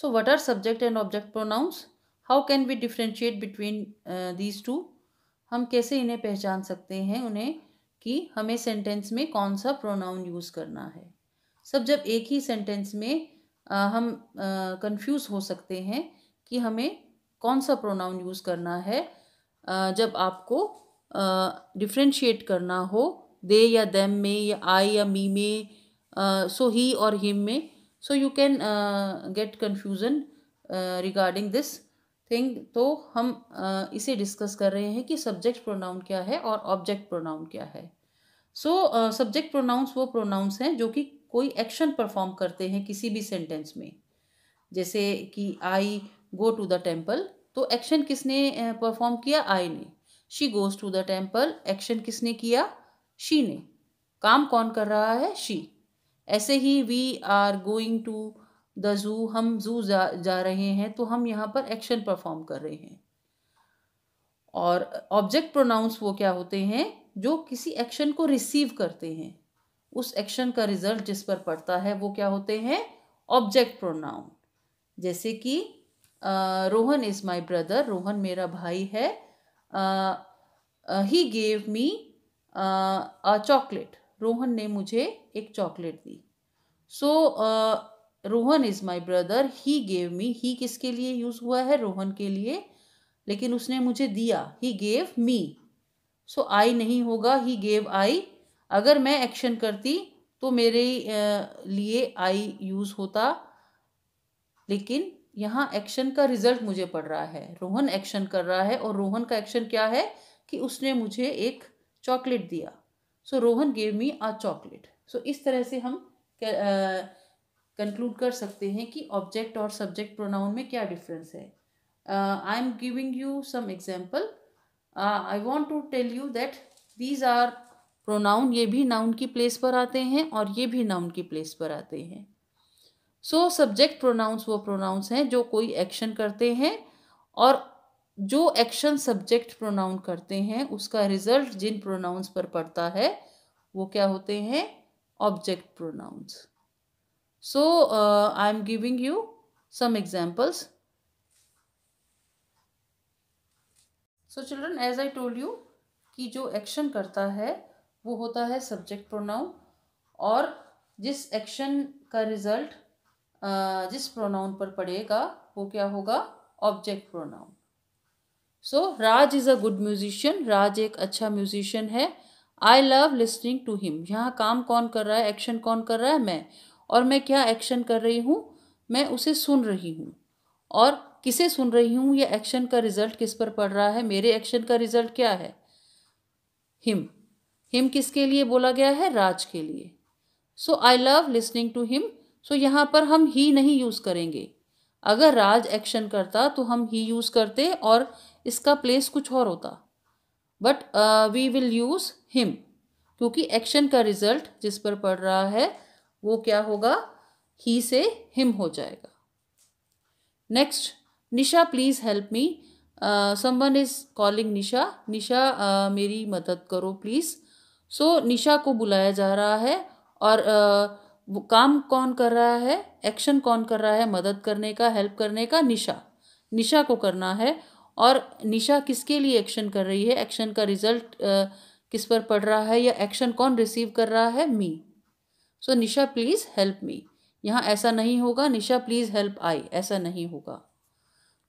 so what are subject and object pronouns how can be differentiate between these two हम कैसे इन्हें पहचान सकते हैं उन्हें कि हमें सेंटेंस में कौन सा प्रोनाउन यूज करना है सब जब एक ही सेंटेंस में आ, uh, हम कंफ्यूज uh, हो सकते हैं कि हमें कौन सा प्रोनाउन यूज़ करना है जब आपको डिफ्रेंशिएट करना हो दे या देम में या आई या मी में सो ही और हिम में so you can get confusion regarding this thing तो हम uh, इसे डिस्कस कर रहे हैं कि सब्जेक्ट प्रोनाउन क्या है और ऑब्जेक्ट प्रोनाउन क्या है सो सब्जेक्ट प्रोनाउंस वो प्रोनाउंस हैं जो कि कोई एक्शन परफॉर्म करते हैं किसी भी सेंटेंस में जैसे कि I go to the temple तो एक्शन किसने परफॉर्म किया आई ने she goes to the temple action किसने किया शी ने काम कौन कर रहा है शी ऐसे ही we are going to the zoo हम जू जा, जा रहे हैं तो हम यहाँ पर एक्शन परफॉर्म कर रहे हैं और ऑब्जेक्ट प्रोनाउंस वो क्या होते हैं जो किसी एक्शन को रिसीव करते हैं उस एक्शन का रिजल्ट जिस पर पड़ता है वो क्या होते हैं ऑब्जेक्ट प्रोनाउन जैसे कि Rohan is my brother Rohan मेरा भाई है he gave me a chocolate Rohan ने मुझे एक चॉकलेट दी so Rohan is my brother he gave me he किसके लिए यूज़ हुआ है रोहन के लिए लेकिन उसने मुझे दिया ही गेव मी सो आई नहीं होगा ही गेव आई अगर मैं एक्शन करती तो मेरे लिए आई यूज़ होता लेकिन यहाँ एक्शन का रिजल्ट मुझे पड़ रहा है रोहन एक्शन कर रहा है और रोहन का एक्शन क्या है कि उसने मुझे एक चॉकलेट दिया so Rohan gave me a chocolate so इस तरह से हम कंक्लूड कर सकते हैं कि ऑब्जेक्ट और सब्जेक्ट प्रोनाउन में क्या डिफरेंस है I am giving you some example I want to tell you that these are pronoun ये भी नाउन की प्लेस पर आते हैं और ये भी नाउन की प्लेस पर आते हैं सो सब्जेक्ट प्रोनाउंस वो प्रोनाउंस हैं जो कोई एक्शन करते हैं और जो एक्शन सब्जेक्ट प्रोनाउन करते हैं उसका रिजल्ट जिन प्रोनाउंस पर पड़ता है वो क्या होते हैं object pronouns so I am giving you some examples so children as I told you कि जो एक्शन करता है वो होता है सब्जेक्ट प्रोनाउन और जिस एक्शन का रिजल्ट जिस प्रोनाउन पर पड़ेगा वो क्या होगा object pronoun so Raj is a good musician Raj एक अच्छा म्यूजिशियन है I love listening to him यहाँ काम कौन कर रहा है एक्शन कौन कर रहा है मैं और मैं क्या एक्शन कर रही हूँ मैं उसे सुन रही हूँ और किसे सुन रही हूँ या एक्शन का रिजल्ट किस पर पड़ रहा है मेरे एक्शन का रिजल्ट क्या है हिम हिम किसके लिए बोला गया है राज के लिए so I love listening to him so यहाँ पर हम ही नहीं यूज़ करेंगे अगर राज एक्शन करता तो हम ही यूज़ करते और इसका प्लेस कुछ और होता but we will use him क्योंकि एक्शन का रिजल्ट जिस पर पड़ रहा है वो क्या होगा ही से हिम हो जाएगा next Nisha please help me someone is calling Nisha Nisha uh, मेरी मदद करो प्लीज़ सो so, निशा को बुलाया जा रहा है और uh, वो काम कौन कर रहा है एक्शन कौन कर रहा है मदद करने का हेल्प करने का निशा निशा को करना है और निशा किसके लिए एक्शन कर रही है एक्शन का रिजल्ट किस पर पड़ रहा है या एक्शन कौन रिसीव कर रहा है मी सो निशा प्लीज़ हेल्प मी यहाँ ऐसा नहीं होगा निशा प्लीज़ हेल्प आई ऐसा नहीं होगा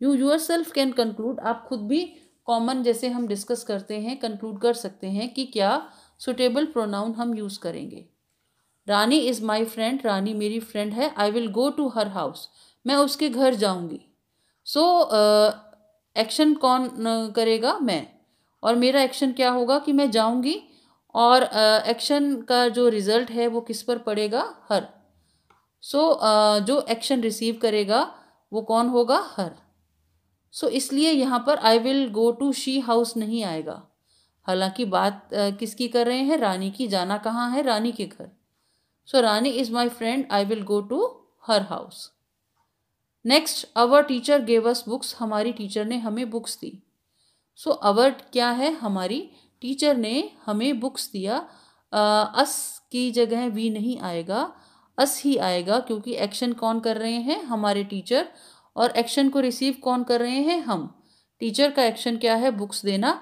you yourself can conclude आप खुद भी कॉमन जैसे हम डिस्कस करते हैं कंक्लूड कर सकते हैं कि क्या सुटेबल प्रोनाउन हम यूज़ करेंगे रानी इज़ माई फ्रेंड रानी मेरी फ्रेंड है I will go to her house मैं उसके घर जाऊंगी सो so, एक्शन uh, कौन करेगा मैं और मेरा एक्शन क्या होगा कि मैं जाऊंगी और एक्शन uh, का जो रिज़ल्ट है वो किस पर पड़ेगा हर सो so, uh, जो एक्शन रिसीव करेगा वो कौन होगा हर सो so, इसलिए यहाँ पर I will go to she house नहीं आएगा हालांकि बात uh, किसकी कर रहे हैं रानी की जाना कहाँ है रानी के घर so Rani is my friend I will go to her house next our teacher gave us books हमारी टीचर ने हमें बुक्स दी सो so, अवर क्या है हमारी टीचर ने हमें बुक्स दिया अस uh, की जगह वी नहीं आएगा अस ही आएगा क्योंकि एक्शन कौन कर रहे हैं हमारे टीचर और एक्शन को रिसीव कौन कर रहे हैं हम टीचर का एक्शन क्या है बुक्स देना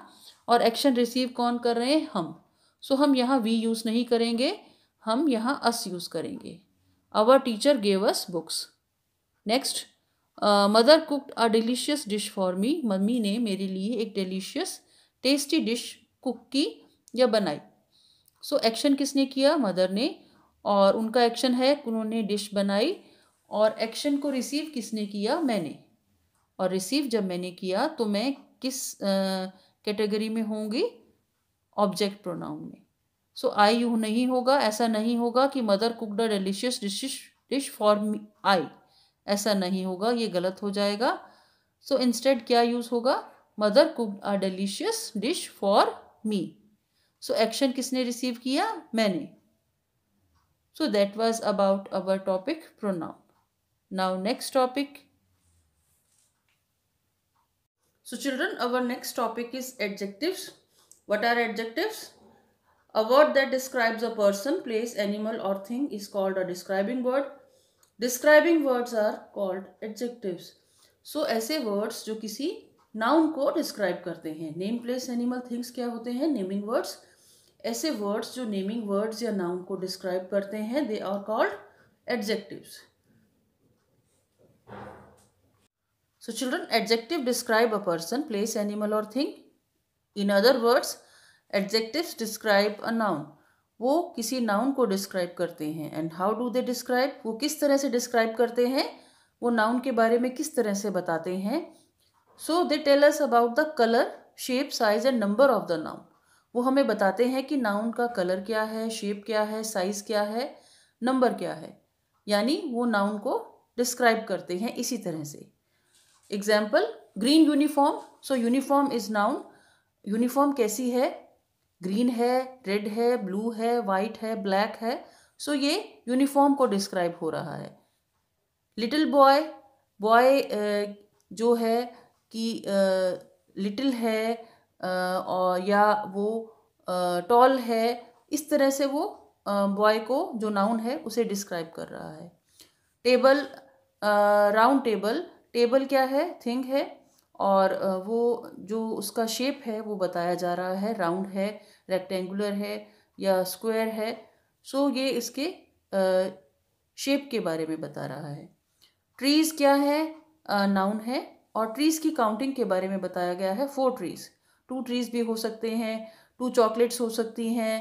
और एक्शन रिसीव कौन कर रहे हैं हम सो so, हम यहाँ वी यूज़ नहीं करेंगे हम यहाँ अस यूज़ करेंगे our teacher gave us books next mother cook a delicious dish for me mummy ने मेरे लिए एक डिलीशियस टेस्टी डिश कुक की या बनाई सो so, एक्शन किसने किया मदर ने और उनका एक्शन है उन्होंने डिश बनाई और एक्शन को रिसीव किसने किया मैंने और रिसीव जब मैंने किया तो मैं किस कैटेगरी में होंगी ऑब्जेक्ट प्रोनाउन में सो आई यू नहीं होगा ऐसा नहीं होगा कि mother cooked a delicious dish dish for I ऐसा नहीं होगा ये गलत हो जाएगा सो so, इंस्टेड क्या यूज़ होगा mother cook a delicious dish for me so action किसने रिसीव किया मैंने so that was about our topic pronoun now next topic so children our next topic is adjectives what are adjectives A word that describes a person, place, animal or thing is called a describing word. Describing words are called adjectives. So ऐसे words जो किसी noun को describe करते हैं name, place, animal, things क्या होते हैं naming words. ऐसे words जो naming words या noun को describe करते हैं they are called adjectives. So children, adjective describe a person, place, animal or thing. In other words, adjectives describe a noun वो किसी नाउन को डिस्क्राइब करते हैं and how do they describe वो किस तरह से डिस्क्राइब करते हैं वो नाउन के बारे में किस तरह से बताते हैं so they tell us about the colour shape size and number of the noun वो हमें बताते हैं कि नाउन का कलर क्या है शेप क्या है साइज़ क्या है नंबर क्या है यानी वो नाउन को डिस्क्राइब करते हैं इसी तरह से example green uniform so uniform is noun uniform कैसी है ग्रीन है रेड है ब्लू है वाइट है ब्लैक है सो so ये यूनिफॉर्म को डिस्क्राइब हो रहा है लिटिल बॉय बॉय जो है कि लिटिल uh, है uh, और या वो टॉल uh, है इस तरह से वो बॉय को जो नाउन है उसे डिस्क्राइब कर रहा है टेबल राउंड टेबल टेबल क्या है थिंग है और वो जो उसका शेप है वो बताया जा रहा है राउंड है रेक्टेंगुलर है या स्क्वायर है सो ये इसके शेप के बारे में बता रहा है ट्रीज़ क्या है नाउन है और ट्रीज़ की काउंटिंग के बारे में बताया गया है फोर ट्रीज़ टू ट्रीज़ भी हो सकते हैं टू चॉकलेट्स हो सकती हैं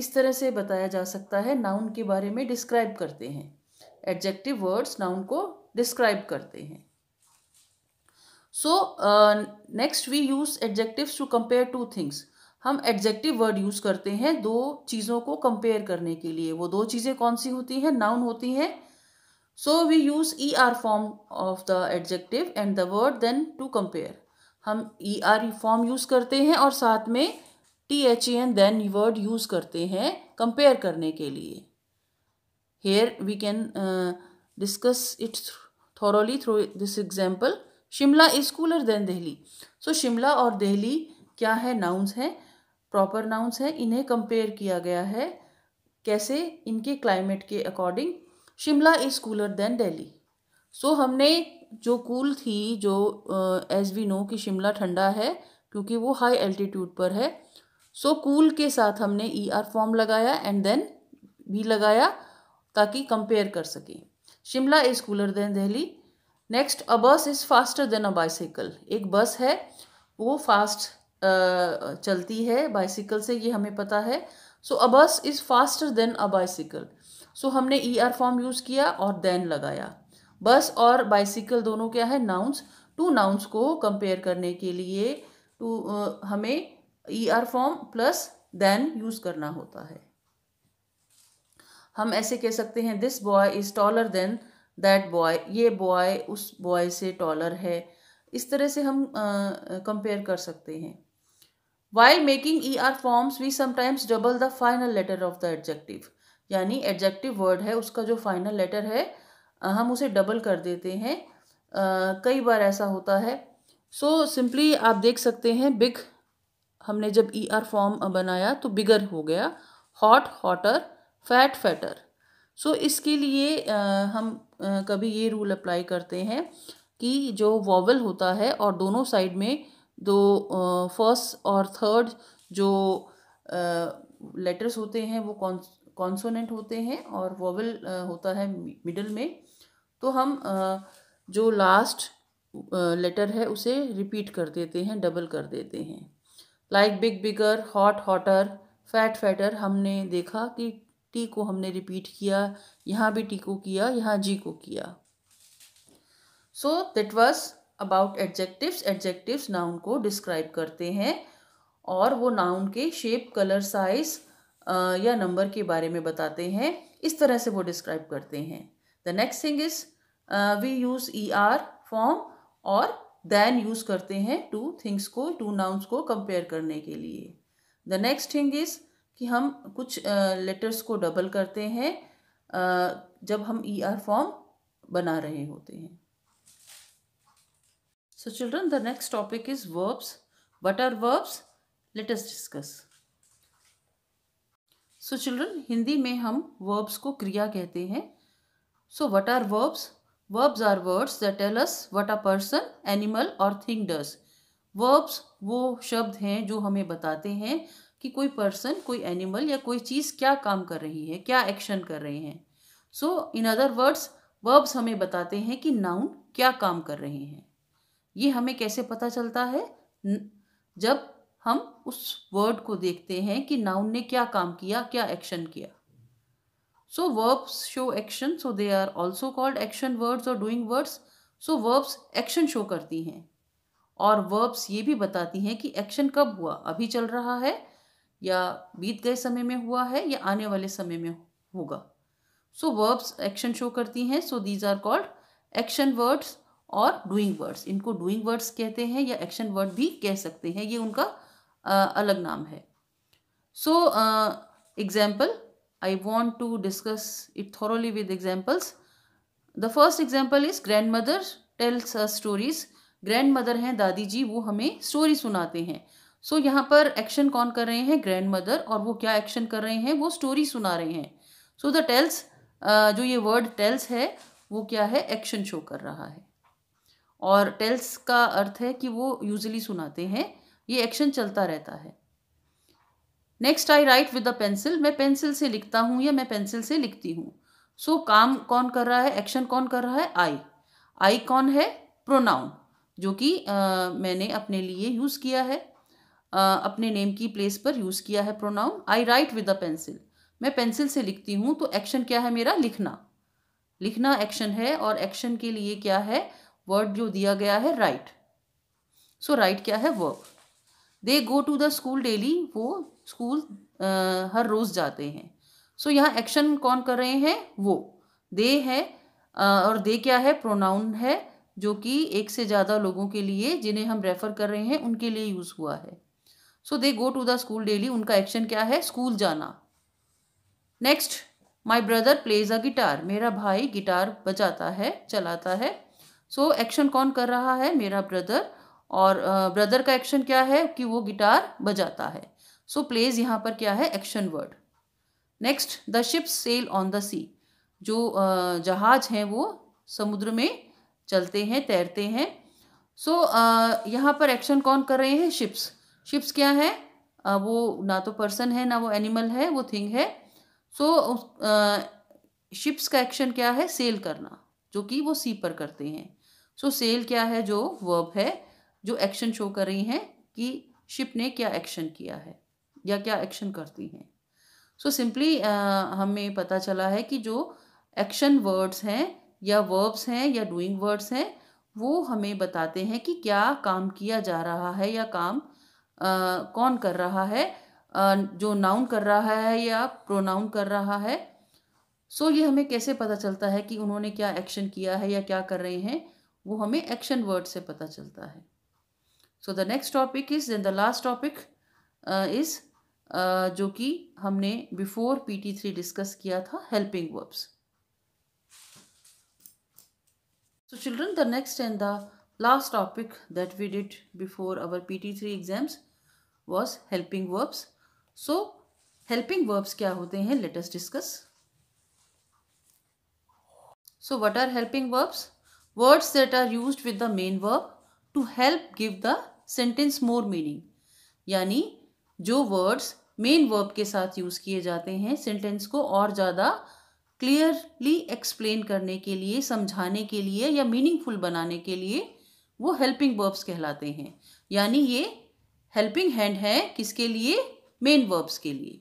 इस तरह से बताया जा सकता है नाउन के बारे में डिस्क्राइब करते हैं एडजेक्टिव वर्ड्स नाउन को डिस्क्राइब करते हैं so next we use adjectives to compare two things हम एडजेक्टिव वर्ड यूज़ करते हैं दो चीज़ों को कंपेयर करने के लिए वो दो चीज़ें कौन सी होती हैं नाउन होती हैं so we use E R form of the adjective and the word than to compare हम ई आर फॉर्म यूज़ करते हैं और साथ में T H E N then word use करते हैं कंपेयर करने के लिए here we can discuss it thoroughly through this example Shimla is cooler than Delhi so Shimla और दिल्ली क्या है नाउन्स हैं प्रॉपर नाउंस हैं इन्हें कंपेयर किया गया है कैसे इनके क्लाइमेट के according Shimla is cooler than Delhi so हमने जो कूल cool थी जो एज वी नो कि शिमला ठंडा है क्योंकि वो हाई एल्टीट्यूड पर है सो so, कूल cool के साथ हमने ई आर फॉर्म लगाया एंड देन भी लगाया ताकि कंपेयर कर सकें Shimla is cooler than Delhi next a bus is faster than a bicycle एक बस है वो फास्ट चलती है बाइसिकल से ये हमें पता है so a bus is faster than a bicycle so हमने ई आर फॉर्म यूज़ किया और देन लगाया बस और बाइसिकल दोनों क्या है नाउन्स टू नाउन्स को कंपेयर करने के लिए टू हमें E R form plus than use करना होता है हम ऐसे कह सकते हैं this boy is taller than that boy ये बॉय उस बॉय से टॉलर है इस तरह से हम कंपेयर कर सकते हैं while making E R forms we sometimes double the final letter of the adjective यानी एडजेक्टिव वर्ड है उसका जो फाइनल लेटर है हम उसे डबल कर देते हैं uh, कई बार ऐसा होता है सो so, सिंपली आप देख सकते हैं बिग हमने जब ई आर फॉर्म बनाया तो बिगर हो गया hot hotter fat fatter so इसके लिए आ, हम आ, कभी ये रूल अप्लाई करते हैं कि जो वॉवल होता है और दोनों साइड में दो फर्स्ट और थर्ड जो लेटर्स होते हैं वो कॉन्सोनेंट होते हैं और वोवल होता है मिडल में तो हम जो लास्ट लेटर है उसे रिपीट कर देते हैं डबल कर देते हैं like big bigger hot hotter fat fatter हमने देखा कि टी को हमने रिपीट किया यहाँ भी टी को किया यहाँ जी को किया so that was about adjectives adjectives noun को डिस्क्राइब करते हैं और वो नाउन के शेप कलर साइज या नंबर के बारे में बताते हैं इस तरह से वो डिस्क्राइब करते हैं the next thing is we use E R form और दैन यूज़ करते हैं टू थिंग्स को टू नाउन्स को कंपेयर करने के लिए द नेक्स्ट थिंग इज़ कि हम कुछ लेटर्स uh, को डबल करते हैं uh, जब हम ई आर फॉर्म बना रहे होते हैं So children, the next topic is verbs. What are verbs? Let us discuss. So so children Hindi में हम वर्ब्स को क्रिया कहते हैं so what are verbs verbs are words the tell what a person animal और थिंग डस वर्ब्स वो शब्द हैं जो हमें बताते हैं कि कोई पर्सन कोई एनिमल या कोई चीज़ क्या काम कर रही है क्या एक्शन कर रहे हैं so in other words verbs हमें बताते हैं कि नाउन क्या काम कर रहे हैं ये हमें कैसे पता चलता है जब हम उस वर्ड को देखते हैं कि नाउन ने क्या काम किया क्या एक्शन किया so verbs show action so they are also called action words और doing words so verbs action show करती हैं और वर्ब्स ये भी बताती हैं कि एक्शन कब हुआ अभी चल रहा है या बीत गए समय में हुआ है या आने वाले समय में होगा सो वर्ब्स एक्शन शो करती हैं so these are called action words और डूइंग वर्ड्स इनको डूइंग वर्ड्स कहते हैं या एक्शन वर्ड भी कह सकते हैं ये उनका आ, अलग नाम है so example I want to discuss it thoroughly with examples the first example is grandmother tells stories grandmother हैं दादी जी वो हमें स्टोरी सुनाते हैं सो so, यहाँ पर एक्शन कौन कर रहे हैं ग्रैंड मदर और वो क्या एक्शन कर रहे हैं वो स्टोरी सुना रहे हैं सो द टेल्स जो ये वर्ड टेल्स है वो क्या है एक्शन शो कर रहा है और टेल्स का अर्थ है कि वो यूजली सुनाते हैं ये एक्शन चलता रहता है next I write with the pencil मैं पेंसिल से लिखता हूँ या मैं पेंसिल से लिखती हूँ सो so, काम कौन कर रहा है एक्शन कौन कर रहा है आई आई कौन है प्रोनाउन जो कि मैंने अपने लिए यूज़ किया है आ, अपने नेम की प्लेस पर यूज़ किया है pronoun I write with a pencil मैं पेंसिल से लिखती हूँ तो एक्शन क्या है मेरा लिखना लिखना एक्शन है और एक्शन के लिए क्या है वर्ड जो दिया गया है राइट सो राइट क्या है verb they go to the school daily वो स्कूल हर रोज़ जाते हैं सो so, यहाँ एक्शन कौन कर रहे हैं वो दे है और दे क्या है प्रोनाउन है जो कि एक से ज़्यादा लोगों के लिए जिन्हें हम रेफ़र कर रहे हैं उनके लिए यूज़ हुआ है so they go to the school daily उनका एक्शन क्या है स्कूल जाना next my brother plays a guitar मेरा भाई गिटार बजाता है चलाता है सो so, एक्शन कौन कर रहा है मेरा ब्रदर और ब्रदर का एक्शन क्या है कि वो गिटार बजाता है सो प्लेज यहाँ पर क्या है action word next the ship sail on the sea जो जहाज हैं वो समुद्र में चलते हैं तैरते हैं सो so, यहाँ पर एक्शन कौन कर रहे हैं शिप्स शिप्स क्या है वो ना तो पर्सन है ना वो एनिमल है वो थिंग है सो so, शिप्स का एक्शन क्या है सेल करना जो कि वो सी पर करते हैं सो सेल क्या है जो वर्ब है जो एक्शन शो कर रही हैं कि शिप ने क्या एक्शन किया है या क्या एक्शन करती हैं सो सिंपली हमें पता चला है कि जो एक्शन वर्ड्स हैं या वर्ब्स हैं या डूइंग वर्ड्स हैं वो हमें बताते हैं कि क्या काम किया जा रहा है या काम आ, कौन कर रहा है आ, जो नाउन कर रहा है या प्रोनाउन कर रहा है सो so, ये हमें कैसे पता चलता है कि उन्होंने क्या एक्शन किया है या क्या कर रहे हैं वो हमें एक्शन वर्ड से पता चलता है so the next topic is an the last topic is जो कि हमने before P T three discuss किया था helping verbs so children the next and the last topic that we did before our P T three exams was helping verbs so helping verbs क्या होते हैं latest discuss so what are helping verbs words that are used with the main verb to help give the sentence more meaning यानी जो words main verb के साथ use किए जाते हैं sentence को और ज़्यादा क्लियरली एक्सप्लेन करने के लिए समझाने के लिए या मीनिंगफुल बनाने के लिए वो हेल्पिंग वर्ब्स कहलाते हैं यानी ये हेल्पिंग हैंड है किसके लिए मेन वर्ब्स के लिए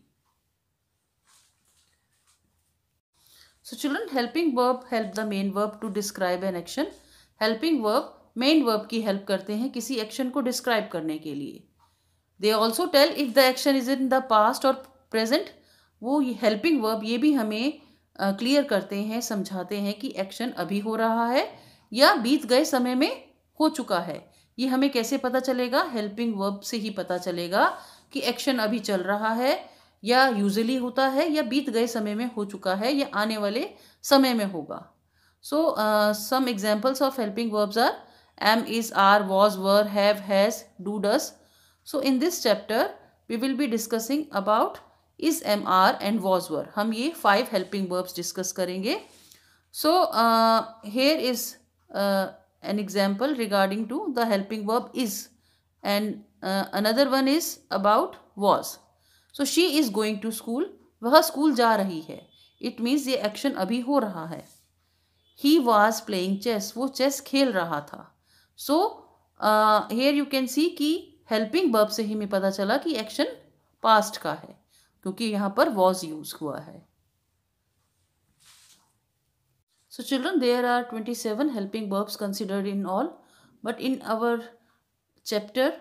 So children, helping verb help the main verb to describe an action. Helping verb main verb की help करते हैं किसी action को describe करने के लिए They also tell if the action is in the past or present. वो helping verb ये भी हमें क्लियर uh, करते हैं समझाते हैं कि एक्शन अभी हो रहा है या बीत गए समय में हो चुका है ये हमें कैसे पता चलेगा हेल्पिंग वर्ब से ही पता चलेगा कि एक्शन अभी चल रहा है या यूजली होता है या बीत गए समय में हो चुका है या आने वाले समय में होगा so some examples of helping verbs are am is are was were have has do does so in this chapter we will be discussing about is am are and was were हम ये five helping verbs discuss करेंगे so here is an example regarding to the helping verb is and another one is about was so she is going to school वह school जा रही है it means ये action अभी हो रहा है ही वॉज प्लेइंग चेस वो चेस खेल रहा था so here you can see कि हेल्पिंग बर्ब से ही हमें पता चला कि एक्शन पास्ट का है क्योंकि यहाँ पर वॉज यूज हुआ है so children there are twenty seven helping verbs considered in all but in our chapter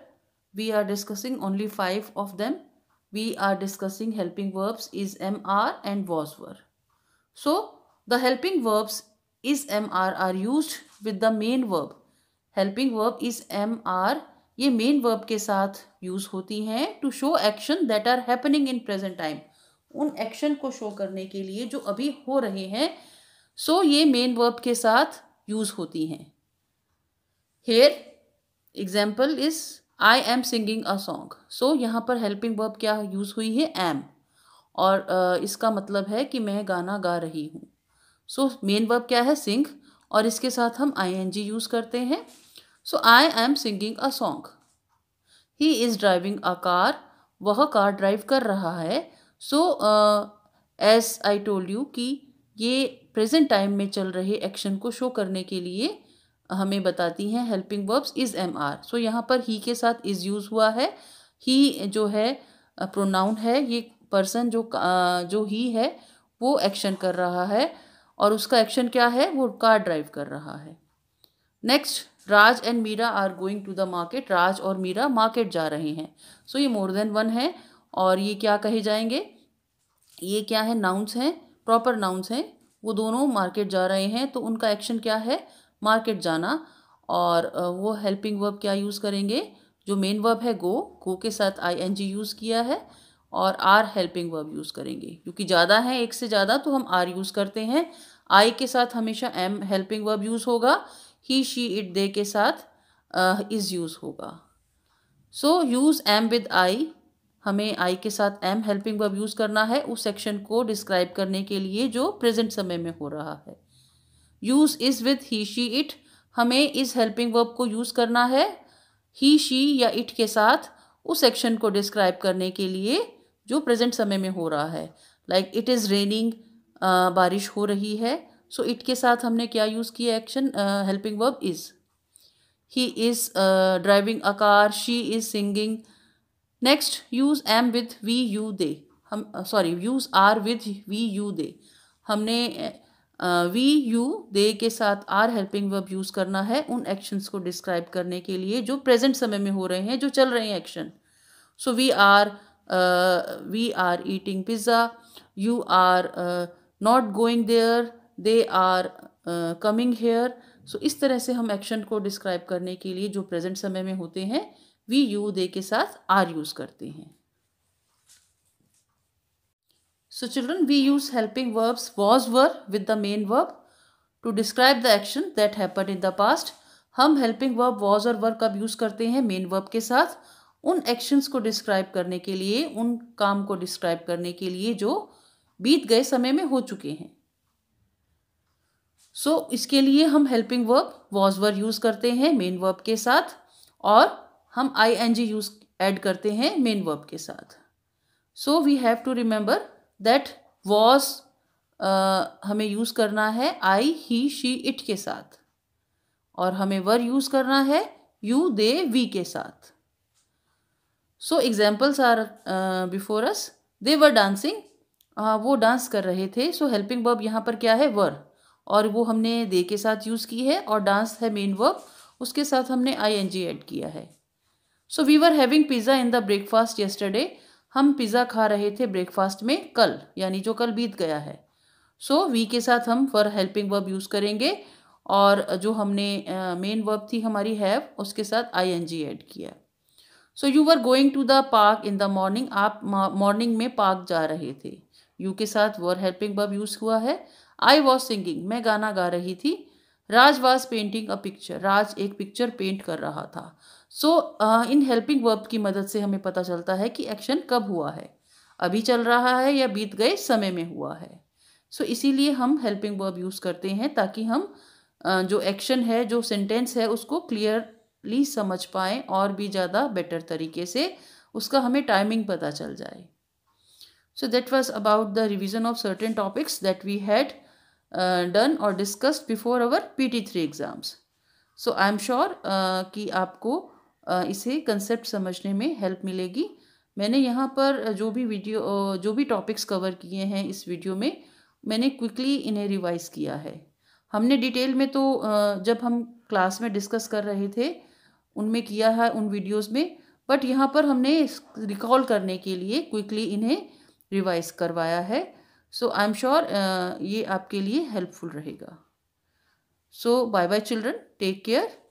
we are discussing only five of them we are discussing helping verbs is MR and was were. So, the helping verbs is MR are used with the main verb. Helping verb is MR. ये main verb के साथ use होती हैं to show action that are happening in present time उन action को show करने के लिए जो अभी हो रहे हैं सो so, ये मेन वर्ब के साथ यूज होती हैं. Here example is I am singing a song so यहाँ पर हेल्पिंग वर्ब क्या यूज़ हुई है एम और uh, इसका मतलब है कि मैं गाना गा रही हूँ सो मेन वर्ब क्या है सिंग और इसके साथ हम आई एन जी यूज़ करते हैं so I am singing a song he is driving a car वह कार ड्राइव कर रहा है so as I told you कि ये प्रेजेंट टाइम में चल रहे एक्शन को शो करने के लिए हमें बताती हैं helping verbs is am are so यहाँ पर ही के साथ इज़ यूज़ हुआ है ही जो है प्रोनाउन है ये पर्सन जो जो ही है वो एक्शन कर रहा है और उसका एक्शन क्या है वो कार ड्राइव कर रहा है next Raj and Meera are going to the market Raj और मीरा मार्केट जा रहे हैं सो so, ये मोर देन वन है और ये क्या कहे जाएंगे ये क्या है नाउंस हैं प्रॉपर नाउन्स हैं वो दोनों मार्केट जा रहे हैं तो उनका एक्शन क्या है मार्केट जाना और वो हेल्पिंग वर्ब क्या यूज़ करेंगे जो मेन वर्ब है गो गो के साथ आई एन जी यूज़ किया है और आर हेल्पिंग वर्ब यूज़ करेंगे क्योंकि ज़्यादा है एक से ज़्यादा तो हम आर यूज़ करते हैं आई के साथ हमेशा एम हेल्पिंग वर्ब यूज़ होगा ही शी इट दे के साथ इज़ यूज़ होगा so use am with I हमें आई के साथ एम हेल्पिंग वर्ब यूज़ करना है उस सेक्शन को डिस्क्राइब करने के लिए जो प्रेजेंट समय में हो रहा है use is with he she it हमें इस हेल्पिंग वर्ब को यूज़ करना है ही शी या इट के साथ उस एक्शन को डिस्क्राइब करने के लिए जो प्रेजेंट समय में हो रहा है लाइक इट इज़ रेनिंग बारिश हो रही है सो so, इट के साथ हमने क्या यूज़ किया action helping verb is he is driving a car she is singing next use am with we you they हम sorry use are with we you they हमने वी यू दे के साथ are helping verb use करना है उन actions को describe करने के लिए जो प्रेजेंट समय में हो रहे हैं जो चल रहे हैं action so we are we are eating pizza you are not going there they are coming here so इस तरह से हम एक्शन को डिस्क्राइब करने के लिए जो प्रेजेंट समय में होते हैं वी यू दे के साथ आर यूज़ करते हैं So children, we use helping verbs was were with the main verb to describe the action that happened in the past. हम helping verb was or were कब use करते हैं main verb के साथ उन actions को describe करने के लिए उन काम को describe करने के लिए जो बीत गए समय में हो चुके हैं सो so, इसके लिए हम helping verb was verb use करते हैं मेन वर्ब के साथ और हम I N G use add करते हैं मेन वर्ब के साथ so we have to remember that was uh, हमें यूज़ करना है आई ही शी इट के साथ और हमें वर यूज़ करना है यू दे वी के साथ so examples are before us they were dancing वो डांस कर रहे थे सो हेल्पिंग वर्ब यहाँ पर क्या है वर और वो हमने दे के साथ यूज़ की है और डांस है मेन वर्ब उसके साथ हमने आई एन जी एड किया है so we were having pizza in the breakfast yesterday हम पिज़्ज़ा खा रहे थे ब्रेकफास्ट में कल यानी जो कल बीत गया है सो so, वी के साथ हम फॉर हेल्पिंग वर्ब यूज़ करेंगे और जो हमने मेन uh, वर्ब थी हमारी हैव उसके साथ आई एन जी एड किया so you are going to the park in the morning आप मॉर्निंग में पार्क जा रहे थे यू के साथ वर हेल्पिंग वर्ब यूज़ हुआ है आई वॉज सिंगिंग मैं गाना गा रही थी Raj was painting a picture Raj एक पिक्चर पेंट कर रहा था सो इन हेल्पिंग वर्ब की मदद से हमें पता चलता है कि एक्शन कब हुआ है अभी चल रहा है या बीत गए समय में हुआ है सो so, इसीलिए हम हेल्पिंग वर्ब यूज़ करते हैं ताकि हम uh, जो एक्शन है जो सेंटेंस है उसको क्लियरली समझ पाएँ और भी ज़्यादा बेटर तरीके से उसका हमें टाइमिंग पता चल जाए so that was about the revision of certain topics that we had done और discussed before our P T three exams so I am sure कि आपको इसे कंसेप्ट समझने में हेल्प मिलेगी मैंने यहाँ पर जो भी वीडियो जो भी टॉपिक्स कवर किए हैं इस वीडियो में मैंने क्विकली इन्हें रिवाइज किया है हमने डिटेल में तो जब हम क्लास में डिस्कस कर रहे थे उनमें किया है उन वीडियोस में बट यहाँ पर हमने रिकॉल करने के लिए क्विकली इन्हें रिवाइज करवाया है सो आई एम श्योर ये आपके लिए हेल्पफुल रहेगा so bye bye children take care